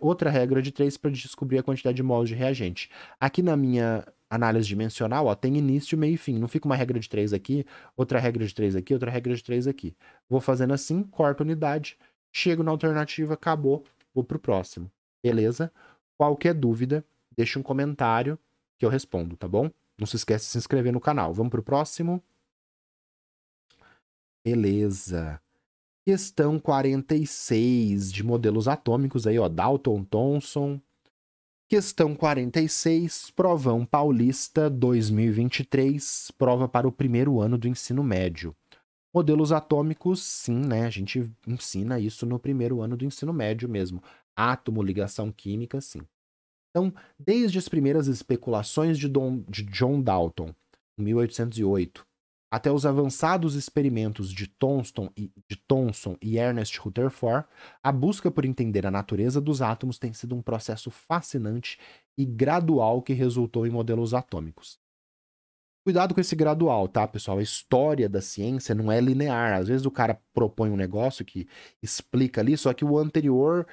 outra regra de 3 para descobrir a quantidade de mols de reagente. Aqui na minha análise dimensional, ó, tem início, meio e fim. Não fica uma regra de 3 aqui, outra regra de 3 aqui, outra regra de 3 aqui. Vou fazendo assim, corto unidade, chego na alternativa, acabou, vou para o próximo. Beleza? Qualquer dúvida, deixa um comentário que eu respondo, tá bom? Não se esquece de se inscrever no canal. Vamos para o próximo. Beleza. Questão 46 de modelos atômicos aí, ó, Dalton Thomson. Questão 46, Provão Paulista 2023, prova para o primeiro ano do ensino médio. Modelos atômicos, sim, né? A gente ensina isso no primeiro ano do ensino médio mesmo. Átomo, ligação química, sim. Então, desde as primeiras especulações de, Don, de John Dalton, 1808, até os avançados experimentos de Thomson e, de Thomson e Ernest Rutherford, a busca por entender a natureza dos átomos tem sido um processo fascinante e gradual que resultou em modelos atômicos. Cuidado com esse gradual, tá, pessoal? A história da ciência não é linear. Às vezes o cara propõe um negócio que explica ali, só que o anterior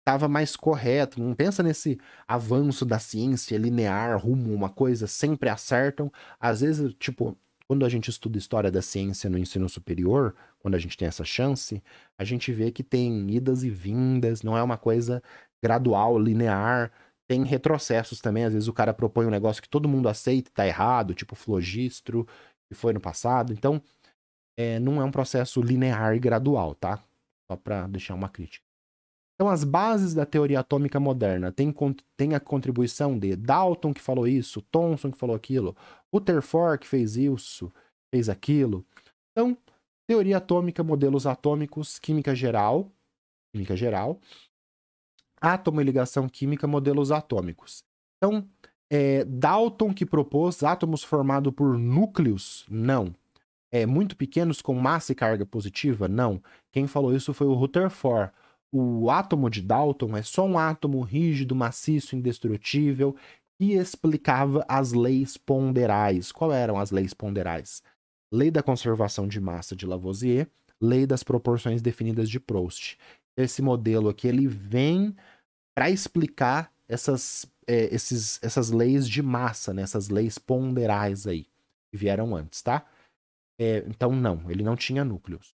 estava mais correto. Não pensa nesse avanço da ciência linear, rumo a uma coisa, sempre acertam. Às vezes, tipo, quando a gente estuda história da ciência no ensino superior, quando a gente tem essa chance, a gente vê que tem idas e vindas, não é uma coisa gradual, linear, tem retrocessos também. Às vezes o cara propõe um negócio que todo mundo aceita e está errado, tipo flogistro, que foi no passado. Então, é, não é um processo linear e gradual, tá? Só para deixar uma crítica. Então, as bases da teoria atômica moderna têm, a contribuição de Dalton, que falou isso, Thomson, que falou aquilo, Rutherford, que fez isso, fez aquilo. Então, teoria atômica, modelos atômicos, química geral, química geral, átomo e ligação química, modelos atômicos. Então, é Dalton que propôs átomos formados por núcleos? Não. É muito pequenos com massa e carga positiva? Não. Quem falou isso foi o Rutherford o átomo de Dalton é só um átomo rígido, maciço, indestrutível, que explicava as leis ponderais. Qual eram as leis ponderais? Lei da conservação de massa de Lavoisier, lei das proporções definidas de Proust. Esse modelo aqui ele vem para explicar essas, é, esses, essas leis de massa, né? essas leis ponderais aí, que vieram antes, tá? É, então, não, ele não tinha núcleos.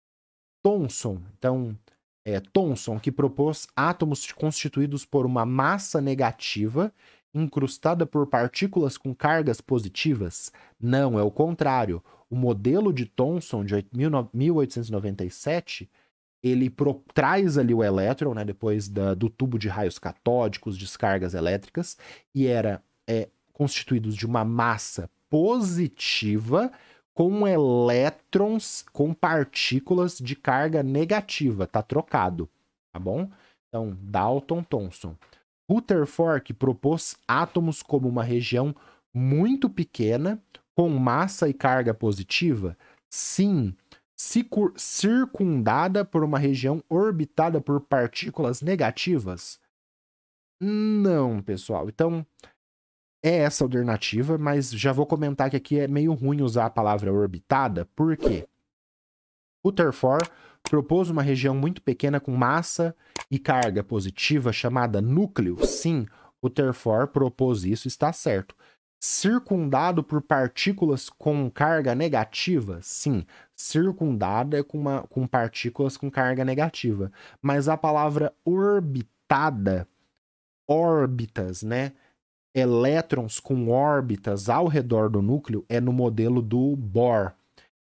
Thomson, então, é, Thomson, que propôs átomos constituídos por uma massa negativa incrustada por partículas com cargas positivas? Não, é o contrário. O modelo de Thomson de 1897 ele pro, traz ali o elétron, né, depois da, do tubo de raios catódicos, descargas elétricas, e era é, constituídos de uma massa positiva com elétrons com partículas de carga negativa, tá trocado, tá bom? Então, Dalton Thomson. Rutherford propôs átomos como uma região muito pequena com massa e carga positiva? Sim, circundada por uma região orbitada por partículas negativas? Não, pessoal. Então, é essa alternativa, mas já vou comentar que aqui é meio ruim usar a palavra orbitada, por quê? Rutherford propôs uma região muito pequena com massa e carga positiva chamada núcleo. Sim, Rutherford propôs isso, está certo. Circundado por partículas com carga negativa? Sim, circundada é com, uma, com partículas com carga negativa. Mas a palavra orbitada, órbitas, né? elétrons com órbitas ao redor do núcleo é no modelo do Bohr.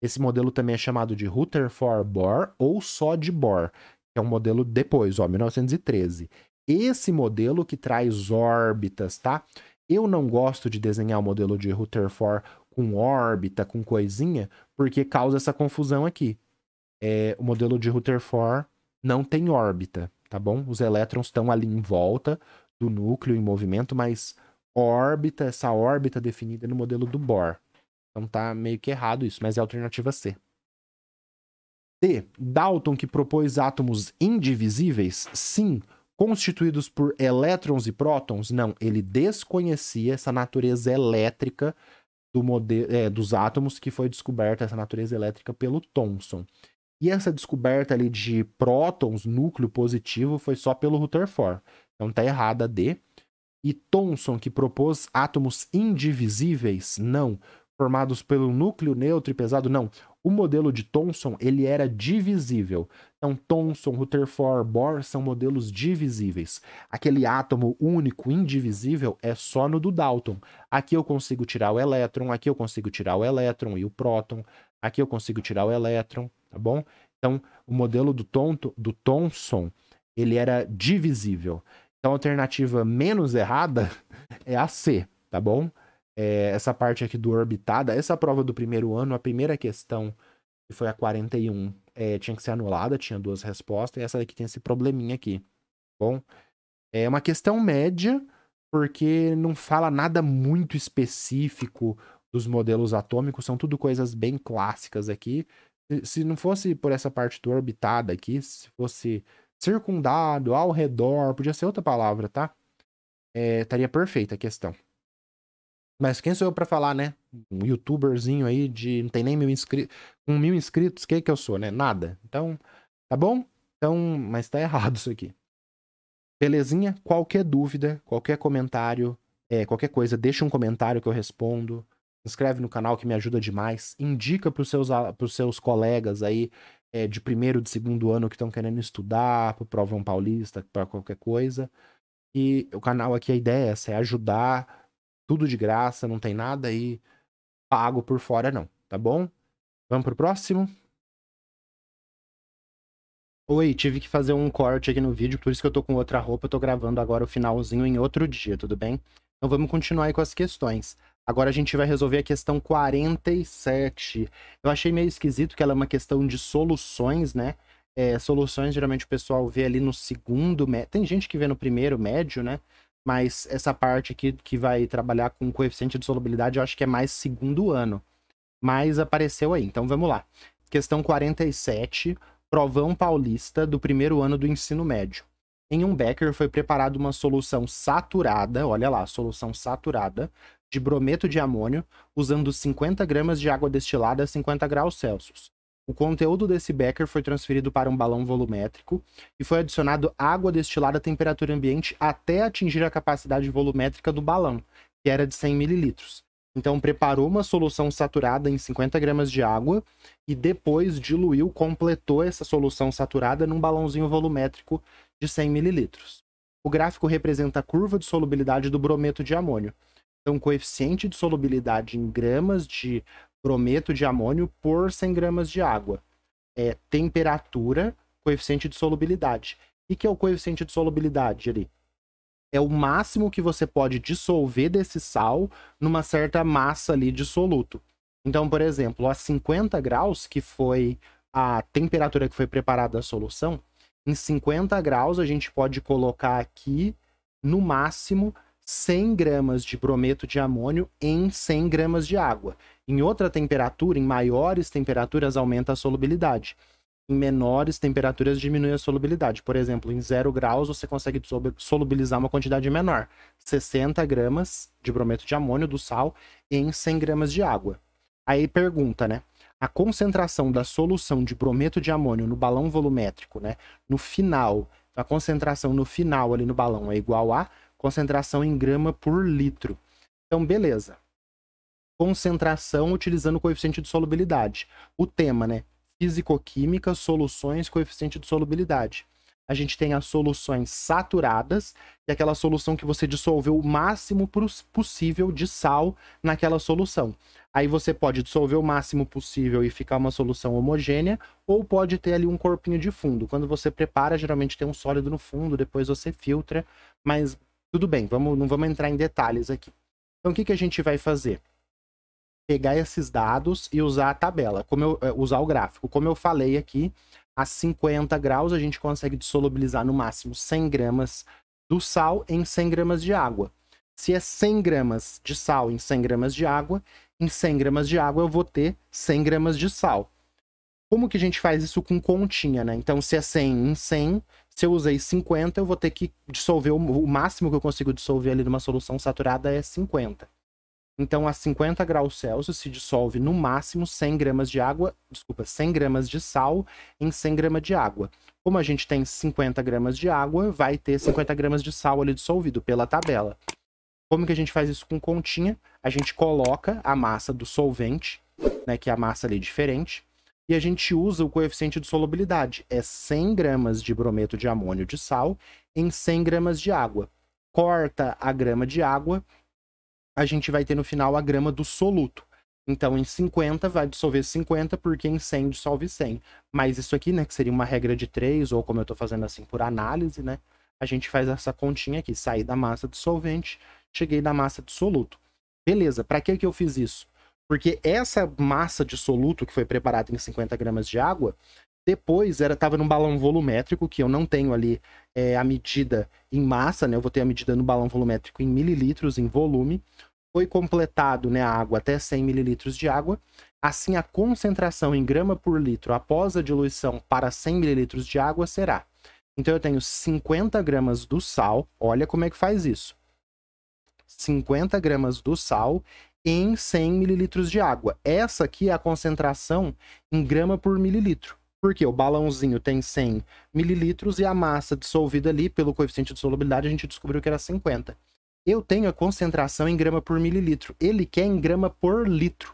Esse modelo também é chamado de Rutherford-Bohr ou só de Bohr, que é um modelo depois, ó, 1913. Esse modelo que traz órbitas, tá? Eu não gosto de desenhar o modelo de Rutherford com órbita, com coisinha, porque causa essa confusão aqui. É, o modelo de Rutherford não tem órbita, tá bom? Os elétrons estão ali em volta do núcleo em movimento, mas órbita, essa órbita definida no modelo do Bohr. Então tá meio que errado isso, mas é a alternativa C. D. Dalton que propôs átomos indivisíveis? Sim. Constituídos por elétrons e prótons? Não. Ele desconhecia essa natureza elétrica do modelo, é, dos átomos que foi descoberta essa natureza elétrica pelo Thomson. E essa descoberta ali de prótons, núcleo positivo, foi só pelo Rutherford. Então tá errada D e Thomson, que propôs átomos indivisíveis? Não. Formados pelo núcleo neutro e pesado? Não. O modelo de Thomson, ele era divisível. Então, Thomson, Rutherford, Bohr são modelos divisíveis. Aquele átomo único, indivisível, é só no do Dalton. Aqui eu consigo tirar o elétron, aqui eu consigo tirar o elétron e o próton, aqui eu consigo tirar o elétron, tá bom? Então, o modelo do, tonto, do Thomson, ele era divisível. Então, a alternativa menos errada é a C, tá bom? É, essa parte aqui do orbitada, essa prova do primeiro ano, a primeira questão, que foi a 41, é, tinha que ser anulada, tinha duas respostas, e essa daqui tem esse probleminha aqui, tá bom? É uma questão média, porque não fala nada muito específico dos modelos atômicos, são tudo coisas bem clássicas aqui. Se não fosse por essa parte do orbitada aqui, se fosse circundado, ao redor, podia ser outra palavra, tá? É, estaria perfeita a questão. Mas quem sou eu para falar, né? Um youtuberzinho aí de não tem nem mil inscritos, um mil inscritos, quem é que eu sou, né? Nada. Então, tá bom? Então, mas tá errado isso aqui. Belezinha? Qualquer dúvida, qualquer comentário, é, qualquer coisa, deixa um comentário que eu respondo. Se inscreve no canal que me ajuda demais. Indica pros seus, pros seus colegas aí é, de primeiro, de segundo ano que estão querendo estudar para provão paulista, para qualquer coisa. E o canal aqui, a ideia é essa, é ajudar, tudo de graça, não tem nada aí pago por fora não, tá bom? Vamos pro próximo? Oi, tive que fazer um corte aqui no vídeo, por isso que eu tô com outra roupa, eu tô gravando agora o finalzinho em outro dia, tudo bem? Então vamos continuar aí com as questões. Agora a gente vai resolver a questão 47. Eu achei meio esquisito que ela é uma questão de soluções, né? É, soluções, geralmente o pessoal vê ali no segundo médio. Tem gente que vê no primeiro médio, né? Mas essa parte aqui que vai trabalhar com coeficiente de solubilidade, eu acho que é mais segundo ano. Mas apareceu aí, então vamos lá. Questão 47, provão paulista do primeiro ano do ensino médio. Em um Becker foi preparada uma solução saturada, olha lá, solução saturada, de brometo de amônio usando 50 gramas de água destilada a 50 graus Celsius. O conteúdo desse becker foi transferido para um balão volumétrico e foi adicionado água destilada a temperatura ambiente até atingir a capacidade volumétrica do balão, que era de 100 ml. Então preparou uma solução saturada em 50 gramas de água e depois diluiu, completou essa solução saturada num balãozinho volumétrico de 100 ml. O gráfico representa a curva de solubilidade do brometo de amônio, então, coeficiente de solubilidade em gramas de brometo de amônio por 100 gramas de água. É temperatura, coeficiente de solubilidade. O que é o coeficiente de solubilidade ali? É o máximo que você pode dissolver desse sal numa certa massa ali de soluto. Então, por exemplo, a 50 graus, que foi a temperatura que foi preparada a solução, em 50 graus a gente pode colocar aqui, no máximo, 100 gramas de brometo de amônio em 100 gramas de água. Em outra temperatura, em maiores temperaturas, aumenta a solubilidade. Em menores temperaturas, diminui a solubilidade. Por exemplo, em 0 graus, você consegue solubilizar uma quantidade menor, 60 gramas de brometo de amônio do sal em 100 gramas de água. Aí pergunta, né? A concentração da solução de brometo de amônio no balão volumétrico, né? No final, a concentração no final ali no balão é igual a concentração em grama por litro. Então, beleza. Concentração utilizando o coeficiente de solubilidade. O tema, né? Físico-química, soluções, coeficiente de solubilidade. A gente tem as soluções saturadas, que é aquela solução que você dissolveu o máximo possível de sal naquela solução. Aí você pode dissolver o máximo possível e ficar uma solução homogênea, ou pode ter ali um corpinho de fundo. Quando você prepara, geralmente tem um sólido no fundo, depois você filtra, mas tudo bem, vamos, não vamos entrar em detalhes aqui. Então, o que, que a gente vai fazer? Pegar esses dados e usar a tabela, como eu, eh, usar o gráfico. Como eu falei aqui, a 50 graus a gente consegue dissolubilizar no máximo 100 gramas do sal em 100 gramas de água. Se é 100 gramas de sal em 100 gramas de água, em 100 gramas de água eu vou ter 100 gramas de sal. Como que a gente faz isso com continha, né? Então, se é 100 em 100, se eu usei 50, eu vou ter que dissolver, o máximo que eu consigo dissolver ali numa solução saturada é 50. Então, a 50 graus Celsius se dissolve no máximo 100 gramas de água, desculpa, 100 gramas de sal em 100 gramas de água. Como a gente tem 50 gramas de água, vai ter 50 gramas de sal ali dissolvido pela tabela. Como que a gente faz isso com continha? A gente coloca a massa do solvente, né, que é a massa ali diferente, e a gente usa o coeficiente de solubilidade. É 100 gramas de brometo de amônio de sal em 100 gramas de água. Corta a grama de água, a gente vai ter no final a grama do soluto. Então, em 50 vai dissolver 50, porque em 100 dissolve 100. Mas isso aqui, né, que seria uma regra de 3, ou como eu estou fazendo assim por análise, né, a gente faz essa continha aqui. Saí da massa solvente cheguei da massa de soluto. Beleza, para que, que eu fiz isso? Porque essa massa de soluto que foi preparada em 50 gramas de água, depois era estava num balão volumétrico, que eu não tenho ali é, a medida em massa, né? Eu vou ter a medida no balão volumétrico em mililitros, em volume. Foi completado né, a água até 100 mililitros de água. Assim, a concentração em grama por litro após a diluição para 100 mililitros de água será. Então, eu tenho 50 gramas do sal. Olha como é que faz isso. 50 gramas do sal em 100 mililitros de água. Essa aqui é a concentração em grama por mililitro. Porque o balãozinho tem 100 mililitros e a massa dissolvida ali pelo coeficiente de solubilidade a gente descobriu que era 50. Eu tenho a concentração em grama por mililitro. Ele quer em grama por litro.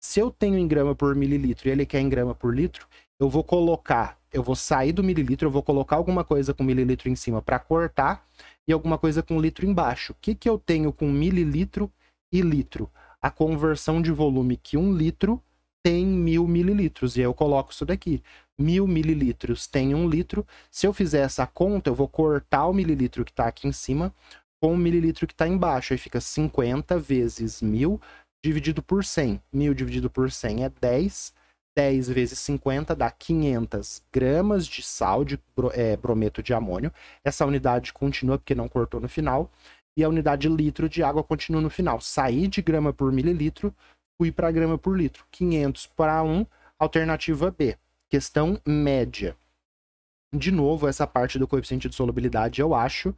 Se eu tenho em grama por mililitro e ele quer em grama por litro, eu vou colocar, eu vou sair do mililitro, eu vou colocar alguma coisa com mililitro em cima para cortar e alguma coisa com litro embaixo. O que, que eu tenho com mililitro e litro. A conversão de volume que um litro tem mil mililitros. E aí eu coloco isso daqui. Mil mililitros tem um litro. Se eu fizer essa conta, eu vou cortar o mililitro que está aqui em cima com o mililitro que está embaixo. Aí fica 50 vezes mil dividido por 100. Mil dividido por 100 é 10. 10 vezes 50 dá 500 gramas de sal de é, brometo de amônio. Essa unidade continua porque não cortou no final e a unidade litro de água continua no final. Saí de grama por mililitro, fui para grama por litro. 500 para 1, alternativa B. Questão média. De novo, essa parte do coeficiente de solubilidade, eu acho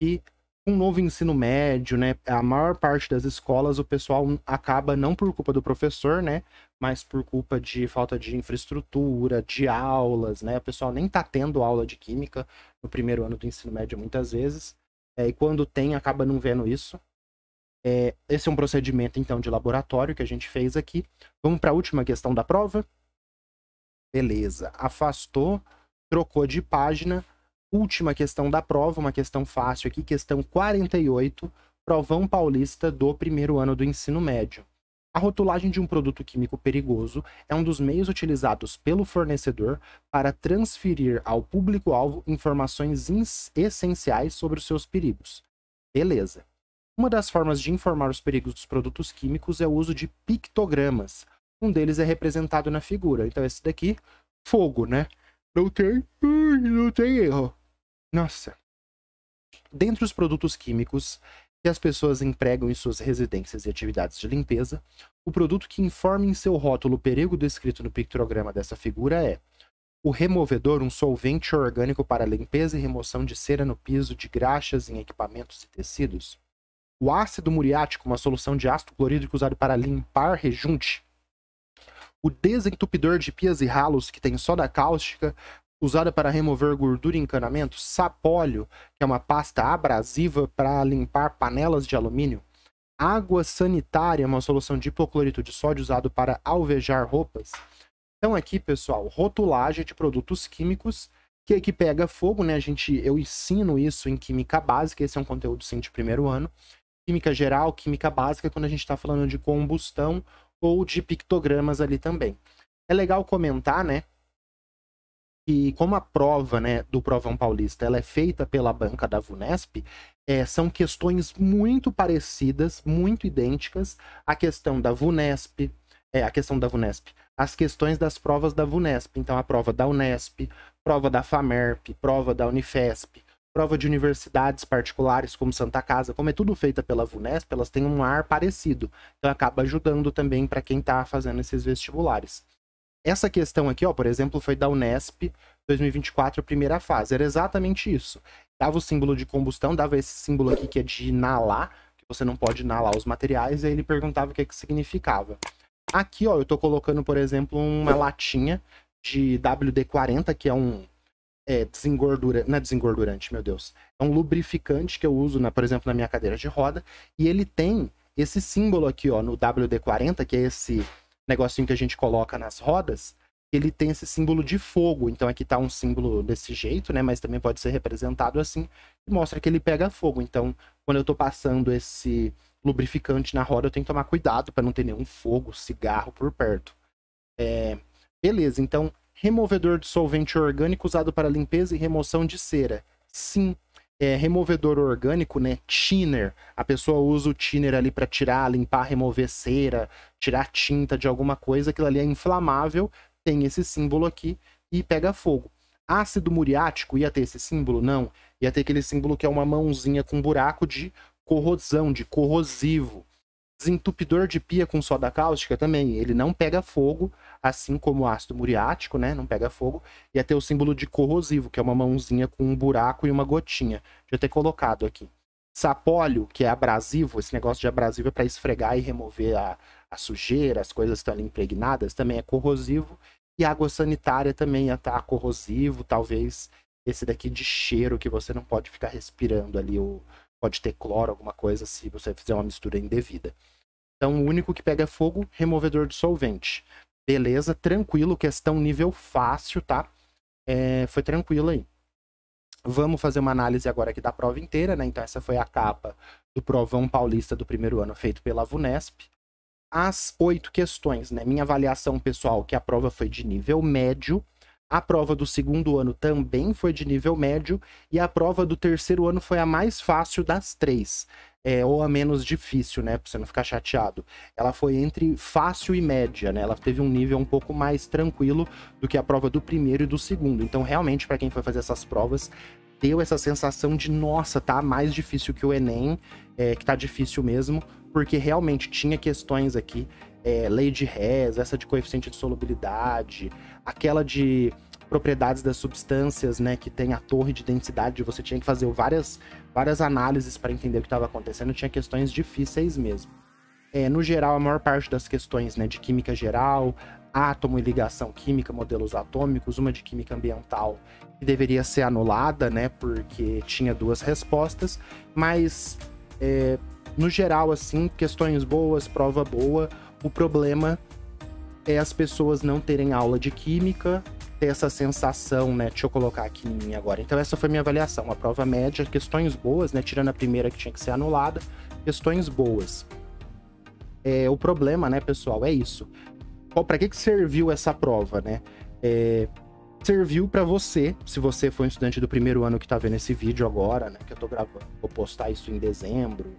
que um novo ensino médio, né, a maior parte das escolas o pessoal acaba não por culpa do professor, né, mas por culpa de falta de infraestrutura, de aulas, né? O pessoal nem tá tendo aula de química no primeiro ano do ensino médio muitas vezes. É, e quando tem, acaba não vendo isso. É, esse é um procedimento, então, de laboratório que a gente fez aqui. Vamos para a última questão da prova? Beleza. Afastou, trocou de página. Última questão da prova, uma questão fácil aqui, questão 48, provão paulista do primeiro ano do ensino médio. A rotulagem de um produto químico perigoso é um dos meios utilizados pelo fornecedor para transferir ao público-alvo informações essenciais sobre os seus perigos. Beleza. Uma das formas de informar os perigos dos produtos químicos é o uso de pictogramas. Um deles é representado na figura. Então, esse daqui, fogo, né? Não tem, não tem erro. Nossa. Dentre os produtos químicos, que as pessoas empregam em suas residências e atividades de limpeza, o produto que informe em seu rótulo o perigo descrito no pictograma dessa figura é o removedor, um solvente orgânico para limpeza e remoção de cera no piso, de graxas em equipamentos e tecidos. O ácido muriático, uma solução de ácido clorídrico usado para limpar rejunte. O desentupidor de pias e ralos que tem soda cáustica usada para remover gordura e encanamento, sapólio, que é uma pasta abrasiva para limpar panelas de alumínio, água sanitária, é uma solução de hipoclorito de sódio usado para alvejar roupas. Então aqui, pessoal, rotulagem de produtos químicos, que aqui é pega fogo, né? A gente, eu ensino isso em química básica, esse é um conteúdo sim de primeiro ano. Química geral, química básica, quando a gente está falando de combustão ou de pictogramas ali também. É legal comentar, né, que como a prova né, do Provão Paulista ela é feita pela banca da VUNESP, é, são questões muito parecidas, muito idênticas à questão da VUNESP, é, a questão da VUNESP, as questões das provas da VUNESP. Então, a prova da UNESP, prova da FAMERP, prova da Unifesp, prova de universidades particulares como Santa Casa, como é tudo feita pela VUNESP, elas têm um ar parecido. Então, acaba ajudando também para quem está fazendo esses vestibulares. Essa questão aqui, ó, por exemplo, foi da Unesp 2024, primeira fase. Era exatamente isso. Dava o símbolo de combustão, dava esse símbolo aqui que é de inalar, que você não pode inalar os materiais, e aí ele perguntava o que, é que significava. Aqui, ó, eu tô colocando, por exemplo, uma latinha de WD-40, que é um é, desengordura, não é desengordurante, meu Deus. É um lubrificante que eu uso, na, por exemplo, na minha cadeira de roda, e ele tem esse símbolo aqui, ó, no WD-40, que é esse negocinho que a gente coloca nas rodas, ele tem esse símbolo de fogo. Então aqui tá um símbolo desse jeito, né? Mas também pode ser representado assim, e mostra que ele pega fogo. Então, quando eu tô passando esse lubrificante na roda, eu tenho que tomar cuidado para não ter nenhum fogo, cigarro por perto. É... Beleza, então, removedor de solvente orgânico usado para limpeza e remoção de cera. Sim, é, removedor orgânico, né? Tiner, A pessoa usa o tiner ali para tirar, limpar, remover cera, tirar tinta de alguma coisa. Aquilo ali é inflamável, tem esse símbolo aqui e pega fogo. Ácido muriático ia ter esse símbolo? Não. Ia ter aquele símbolo que é uma mãozinha com buraco de corrosão, de corrosivo. Desentupidor de pia com soda cáustica também, ele não pega fogo, assim como o ácido muriático, né? Não pega fogo. E até o símbolo de corrosivo, que é uma mãozinha com um buraco e uma gotinha. Deixa eu ter colocado aqui. Sapólio, que é abrasivo, esse negócio de abrasivo é para esfregar e remover a, a sujeira, as coisas que estão ali impregnadas, também é corrosivo. E água sanitária também é ah, estar tá, corrosivo, talvez esse daqui de cheiro que você não pode ficar respirando ali o, pode ter cloro, alguma coisa, se você fizer uma mistura indevida. Então, o único que pega fogo, removedor de solvente. Beleza, tranquilo, questão nível fácil, tá? É, foi tranquilo aí. Vamos fazer uma análise agora aqui da prova inteira, né? Então, essa foi a capa do Provão Paulista do primeiro ano, feito pela VUNESP. As oito questões, né? Minha avaliação pessoal, que a prova foi de nível médio, a prova do segundo ano também foi de nível médio e a prova do terceiro ano foi a mais fácil das três. É, ou a menos difícil, né? Pra você não ficar chateado. Ela foi entre fácil e média, né? Ela teve um nível um pouco mais tranquilo do que a prova do primeiro e do segundo. Então, realmente, para quem foi fazer essas provas, deu essa sensação de, nossa, tá mais difícil que o Enem, é, que tá difícil mesmo, porque realmente tinha questões aqui é, lei de Hess, essa de coeficiente de solubilidade, aquela de propriedades das substâncias, né, que tem a torre de densidade, você tinha que fazer várias, várias análises para entender o que estava acontecendo, tinha questões difíceis mesmo. É, no geral, a maior parte das questões né, de química geral, átomo e ligação química, modelos atômicos, uma de química ambiental, que deveria ser anulada, né, porque tinha duas respostas, mas é, no geral, assim, questões boas, prova boa, o problema é as pessoas não terem aula de química, ter essa sensação, né? Deixa eu colocar aqui em mim agora. Então, essa foi minha avaliação. A prova média, questões boas, né? Tirando a primeira que tinha que ser anulada, questões boas. É, o problema, né, pessoal, é isso. Para que, que serviu essa prova, né? É, serviu para você, se você foi um estudante do primeiro ano que tá vendo esse vídeo agora, né? Que eu tô gravando, vou postar isso em dezembro,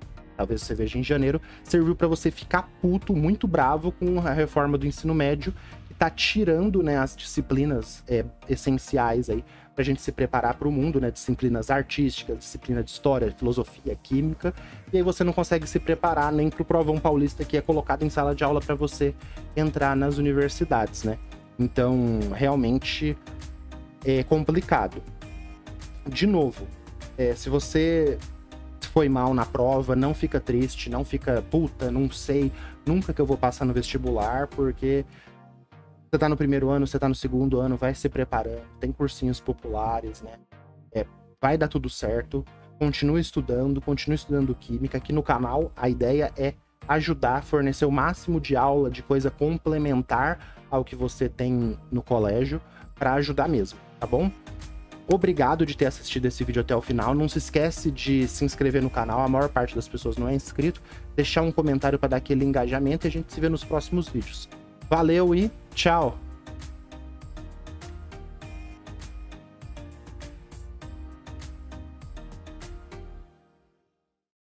talvez você veja em janeiro, serviu para você ficar puto, muito bravo com a reforma do ensino médio, que tá tirando né, as disciplinas é, essenciais aí para gente se preparar para o mundo, né? Disciplinas artísticas, disciplina de história, filosofia, química. E aí você não consegue se preparar nem para o provão paulista que é colocado em sala de aula para você entrar nas universidades, né? Então, realmente é complicado. De novo, é, se você foi mal na prova, não fica triste, não fica puta, não sei, nunca que eu vou passar no vestibular, porque você tá no primeiro ano, você tá no segundo ano, vai se preparando, tem cursinhos populares, né? É, vai dar tudo certo, continue estudando, continue estudando química. Aqui no canal a ideia é ajudar, fornecer o máximo de aula, de coisa complementar ao que você tem no colégio, para ajudar mesmo, tá bom? obrigado de ter assistido esse vídeo até o final. Não se esquece de se inscrever no canal, a maior parte das pessoas não é inscrito. Deixar um comentário para dar aquele engajamento e a gente se vê nos próximos vídeos. Valeu e tchau!